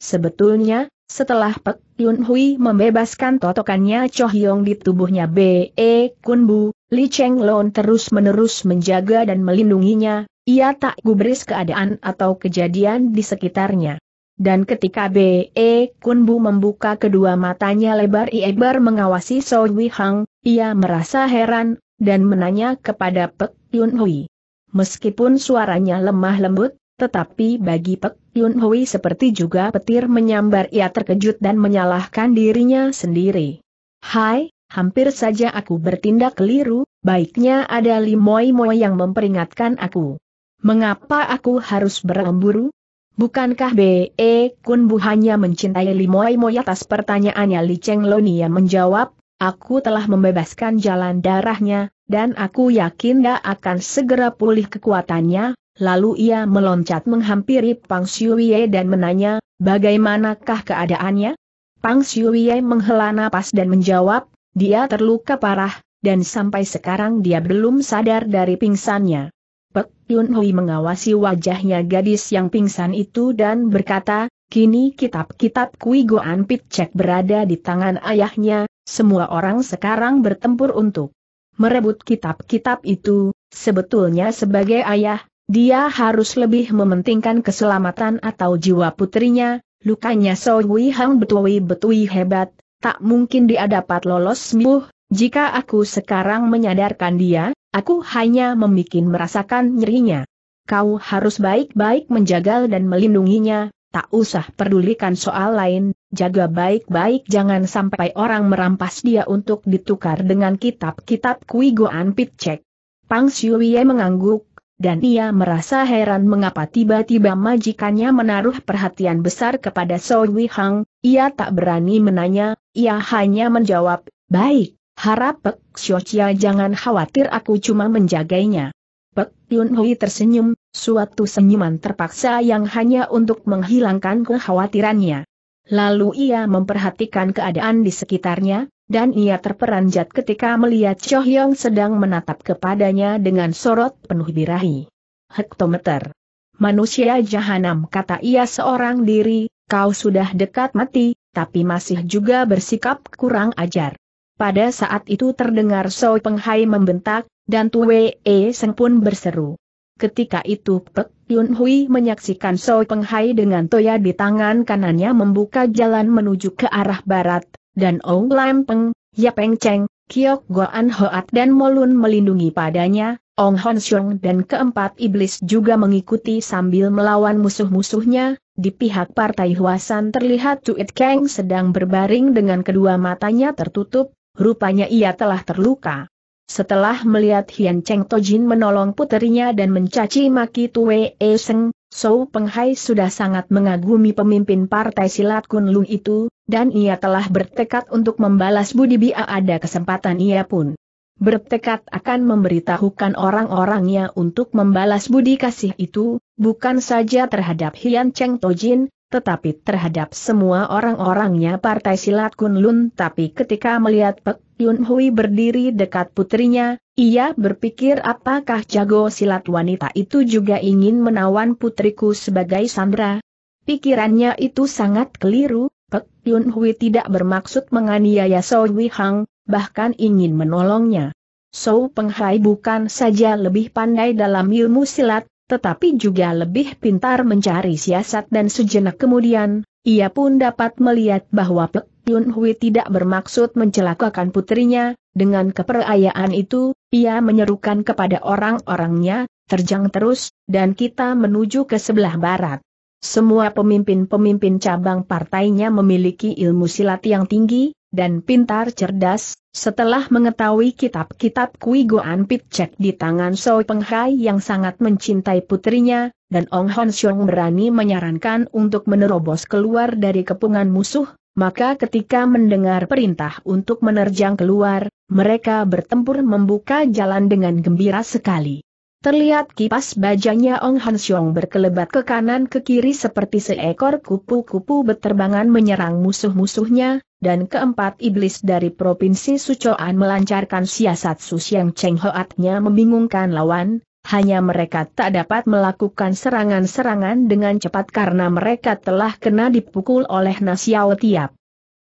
Sebetulnya, setelah Pek Yun Hui membebaskan totokannya Cho Hyong di tubuhnya B.E. Kunbu, Li Cheng Long terus-menerus menjaga dan melindunginya, ia tak gubris keadaan atau kejadian di sekitarnya. Dan ketika B.E. Kunbu membuka kedua matanya lebar Iebar mengawasi So Wi Hang, ia merasa heran, dan menanya kepada Pek Yun Hui. Meskipun suaranya lemah lembut, tetapi bagi Pek Yun Hui seperti juga petir menyambar ia terkejut dan menyalahkan dirinya sendiri. Hai, hampir saja aku bertindak keliru, baiknya ada Limoy Moi yang memperingatkan aku. Mengapa aku harus berlemburu? Bukankah B.E. E Kun Bu hanya mencintai Limoy Moy atas pertanyaannya Li Cheng Lonia menjawab, aku telah membebaskan jalan darahnya, dan aku yakin dia akan segera pulih kekuatannya, lalu ia meloncat menghampiri Pang Siuye dan menanya, bagaimanakah keadaannya? Pang Siuye menghela napas dan menjawab, dia terluka parah, dan sampai sekarang dia belum sadar dari pingsannya. Pek Yun Hui mengawasi wajahnya gadis yang pingsan itu dan berkata, Kini kitab-kitab Kui Goan Cek berada di tangan ayahnya, semua orang sekarang bertempur untuk merebut kitab-kitab itu, sebetulnya sebagai ayah, dia harus lebih mementingkan keselamatan atau jiwa putrinya, lukanya So Hui Hang betui-betui hebat, tak mungkin dia dapat lolos sembuh, jika aku sekarang menyadarkan dia, Aku hanya membuat merasakan nyerinya. Kau harus baik-baik menjagal dan melindunginya, tak usah pedulikan soal lain, jaga baik-baik jangan sampai orang merampas dia untuk ditukar dengan kitab-kitab Kui Goan Pitcek. Pang Siuye mengangguk, dan ia merasa heran mengapa tiba-tiba majikannya menaruh perhatian besar kepada Sowi Hang, ia tak berani menanya, ia hanya menjawab, baik. Harap Pek Xiochia jangan khawatir aku cuma menjaganya. Pek Yun Hui tersenyum, suatu senyuman terpaksa yang hanya untuk menghilangkan kekhawatirannya. Lalu ia memperhatikan keadaan di sekitarnya, dan ia terperanjat ketika melihat Cho Hyong sedang menatap kepadanya dengan sorot penuh birahi. Hektometer. Manusia jahanam kata ia seorang diri, kau sudah dekat mati, tapi masih juga bersikap kurang ajar. Pada saat itu terdengar So Penghai membentak, dan Wei E Seng pun berseru. Ketika itu Pek Yun Hui menyaksikan So Penghai dengan toya di tangan kanannya membuka jalan menuju ke arah barat, dan Ong Lam Peng, Ya Peng Cheng, Kiok Goan Hoat dan Molun melindungi padanya, Ong Hon Xiong dan keempat iblis juga mengikuti sambil melawan musuh-musuhnya, di pihak partai Huasan terlihat Tuit Kang sedang berbaring dengan kedua matanya tertutup, rupanya ia telah terluka. Setelah melihat Hian Cheng Tojin menolong puterinya dan mencaci maki Tue E Seng, Sou Penghai sudah sangat mengagumi pemimpin partai silat Kun Kunlun itu, dan ia telah bertekad untuk membalas budi bia ada kesempatan ia pun. Bertekad akan memberitahukan orang-orangnya untuk membalas budi kasih itu, bukan saja terhadap Hian Cheng Tojin, tetapi terhadap semua orang-orangnya Partai Silat Kunlun tapi ketika melihat Pek Yun Hui berdiri dekat putrinya, ia berpikir apakah jago silat wanita itu juga ingin menawan putriku sebagai sandra? Pikirannya itu sangat keliru, Pek Yun Hui tidak bermaksud menganiaya So Wei Hang, bahkan ingin menolongnya. So Penghai bukan saja lebih pandai dalam ilmu silat, tetapi juga lebih pintar mencari siasat dan sejenak kemudian, ia pun dapat melihat bahwa Pek Yun Hui tidak bermaksud mencelakakan putrinya, dengan keperayaan itu, ia menyerukan kepada orang-orangnya, terjang terus, dan kita menuju ke sebelah barat. Semua pemimpin-pemimpin cabang partainya memiliki ilmu silat yang tinggi, dan pintar cerdas, setelah mengetahui kitab-kitab Kui Goan Pitcek di tangan Soi Penghai yang sangat mencintai putrinya, dan Ong Hon Xiong berani menyarankan untuk menerobos keluar dari kepungan musuh, maka ketika mendengar perintah untuk menerjang keluar, mereka bertempur membuka jalan dengan gembira sekali. Terlihat kipas bajanya Ong Han Xiong berkelebat ke kanan ke kiri seperti seekor kupu-kupu berterbangan menyerang musuh-musuhnya, dan keempat iblis dari Provinsi Sucoan melancarkan siasat Sus yang Cheng Hoatnya membingungkan lawan, hanya mereka tak dapat melakukan serangan-serangan dengan cepat karena mereka telah kena dipukul oleh Nasiao Tiap.